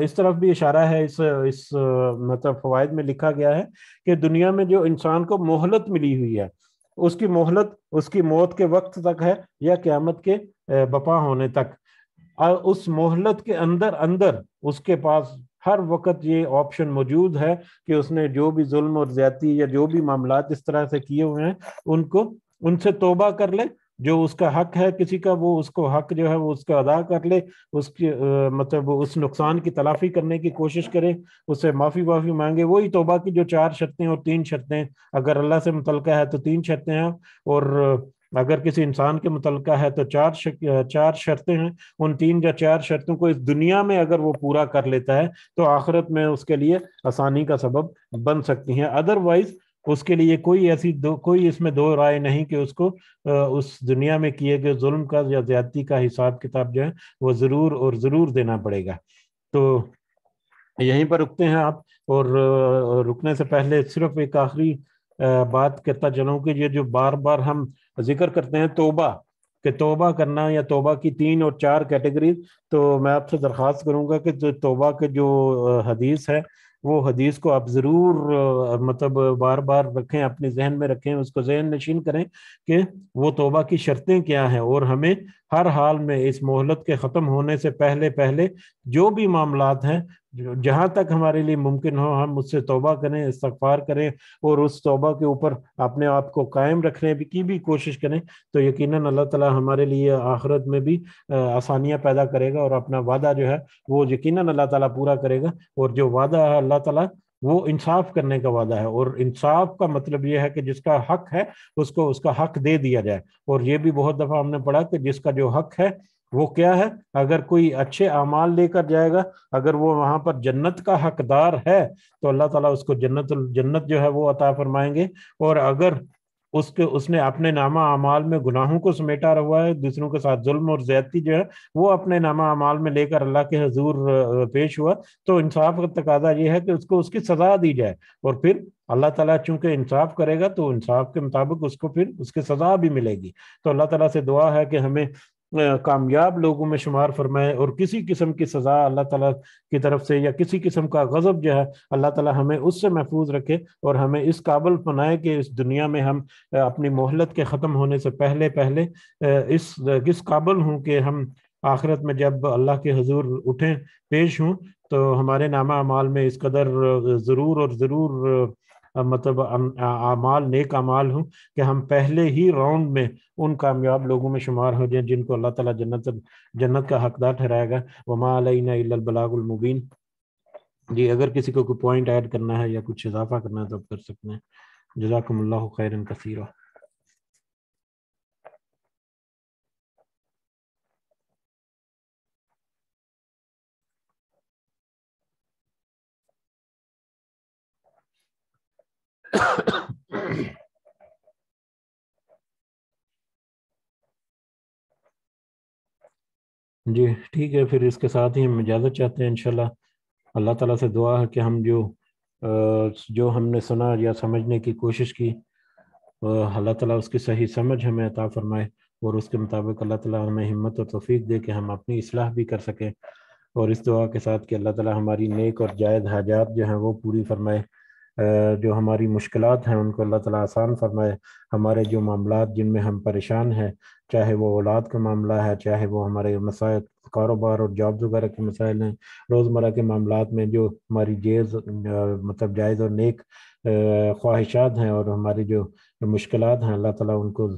S1: इस तरफ भी इशारा है इस इस मतलब फवायद में लिखा गया है कि दुनिया में जो इंसान को मोहलत मिली हुई है उसकी मोहलत उसकी मौत के वक्त तक है या क्यामत के बपा होने तक और उस मोहलत के अंदर अंदर उसके पास हर वक्त ये ऑप्शन मौजूद है कि उसने जो भी जुल्म और ज्यादा या जो भी मामला इस तरह से किए हुए हैं उनको उनसे तोबा कर ले जो उसका हक है किसी का वो उसको हक जो है वो उसका अदा कर ले उसकी मतलब उस नुकसान की तलाफी करने की कोशिश करे उससे माफ़ी वाफ़ी मांगे वही तोबा की जो चार शर्तें और तीन शर्तें अगर अल्लाह से मुतल है तो तीन शर्तें हैं और अगर किसी इंसान के मुतल है तो चार शक, चार शर्तें हैं उन तीन या चार शर्तों को इस दुनिया में अगर वो पूरा कर लेता है तो आखिरत में उसके लिए आसानी का सबब बन सकती हैं अदरवाइज उसके लिए कोई ऐसी दो कोई इसमें दो राय नहीं कि उसको उस दुनिया में किए गए जुल्म का या ज्यादती का हिसाब किताब जो है वो ज़रूर और ज़रूर देना पड़ेगा तो यहीं पर रुकते हैं आप और रुकने से पहले सिर्फ एक आखिरी बात कहता चलूँ कि ये जो बार बार हम जिक्र करते हैं तोबा कि तोबा करना या तोबा की तीन और चार कैटेगरी तो मैं आपसे दरख्वास्त करूँगा कि जो तोबा के जो हदीस है वो हदीस को आप ज़रूर मतलब बार बार रखें अपने जहन में रखें उसको जहन नशीन करें कि वो तोबा की शर्तें क्या हैं और हमें हर हाल में इस मोहलत के ख़त्म होने से पहले पहले जो भी मामला हैं जहाँ तक हमारे लिए मुमकिन हो हम उससे तोबा करें इस्तफार करें और उस तोबा के ऊपर अपने आप को कायम रखने की भी कोशिश करें तो यकीन अल्लाह ताला हमारे लिए आखरत में भी आसानियाँ पैदा करेगा और अपना वादा जो है वो यकीन अल्लाह ताला पूरा करेगा और जो वादा है अल्लाह ताला वो इंसाफ करने का वादा है और इंसाफ का मतलब ये है कि जिसका हक है उसको उसका हक दे दिया जाए और ये भी बहुत दफ़ा हमने पढ़ा कि जिसका जो हक है वो क्या है अगर कोई अच्छे अमाल लेकर जाएगा अगर वो वहां पर जन्नत का हकदार है तो अल्लाह ताला उसको जन्नत जन्नत जो है वो अता फरमाएंगे और अगर उसके उसने अपने नामा अमाल में गुनाहों को समेटा हुआ है दूसरों के साथ जुल्म और ज्यादती जो है वो अपने नामा अमाल में लेकर अल्लाह के हजूर पेश हुआ तो इंसाफ का तकाजा ये है कि उसको उसकी सजा दी जाए और फिर अल्लाह ताला चूंकि इंसाफ करेगा तो इंसाफ के मुताबिक उसको फिर उसकी सजा भी मिलेगी तो अल्लाह ताला से दुआ है कि हमें कामयाब लोगों में शुमार फरमाए और किसी किस्म की सज़ा अल्लाह ताला की तरफ से या किसी किस्म का गज़ब जो है अल्लाह ताला हमें उससे महफूज रखे और हमें इस काबल बनाए कि इस दुनिया में हम अपनी मोहलत के ख़त्म होने से पहले पहले इस किस काबल हूँ कि हम आखिरत में जब अल्लाह के हजूर उठें पेश हूँ तो हमारे नामा अमाल में इस कदर ज़रूर और ज़रूर मतलब अमाल नेक अमाल हूँ कि हम पहले ही राउंड में उन कामयाब लोगों में शुमार हो जाए जिनको अल्लाह ताला जन्नत जन्नत का हकदार ठहराएगा वमा अलबलागुलमुबीन जी अगर किसी को कोई पॉइंट ऐड करना है या कुछ इजाफा करना है तो आप कर सकते हैं जजाकम्ला खैरन कसीरा जी ठीक है फिर इसके साथ ही हम इजाज़त चाहते हैं इनशाला अल्लाह ताला से दुआ है कि हम जो जो हमने सुना या समझने की कोशिश की अल्लाह ताला उसकी सही समझ हमें अता फरमाए और उसके मुताबिक अल्लाह ताला हमें हिम्मत और तोफ़ी दे कि हम अपनी असलाह भी कर सकें और इस दुआ के साथ कि अल्लाह ताला हमारी नेक और जायद हाजात जो हैं वो पूरी फरमाए जो हमारी मुश्किल हैं उनको अल्लाह ताला आसान फरमाए हमारे जो मामला जिनमें हम परेशान हैं चाहे वो औलाद का मामला है चाहे वो हमारे मसाइल कारोबार और जॉब वगैरह के मसाइल हैं रोज़मर्रा के मामला में जो हमारी जेज मतलब जायज़ और नेक ख्वाहिशात हैं और हमारी जो मुश्किल हैं अल्लाह ताला उनको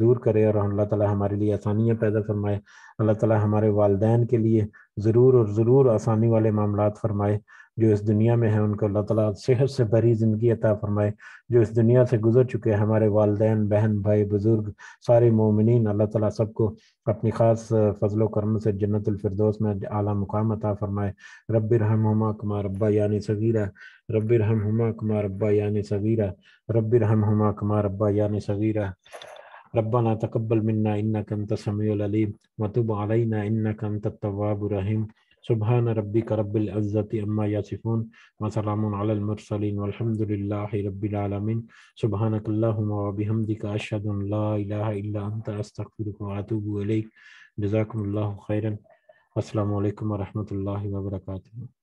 S1: दूर करे और अल्लाह ताला हमारे लिए आसानियाँ पैदा फरमाए अल्लाह ताला हमारे वालदेन के लिए ज़रूर और ज़रूर आसानी वाले मामला फरमाए जो इस दुनिया में है उनको अल्लाह ताला सेहत से भरी ज़िंदगी अता फरमाए जो इस दुनिया से गुजर चुके हैं हमारे वालदेन बहन भाई बुज़ुर्ग सारे मोमिन अल्लाह ताला सबको अपनी ख़ास फजलो करम से जन्नतफरदोस में आला मुकाम अता फरमाए रब हम हमा कुमार अब्बा यानी सगीरा रब हम हमा कुमार अब्बा यानी सगीरा रब हम हमा कुमार अब्बा यानी सगीरा ربنا تقبل منا إنك أنت السميع العليم وتب علينا إنك أنت التواب الرحيم سبحان ربك رب العزة أما يصفون وسلام على المرسلين والحمد لله رب العالمين سبحانك اللهم وبحمدك أشهد أن لا إله إلا أنت أستغفرك وأتوب إليك جزاكم الله خيرا السلام عليكم ورحمة الله وبركاته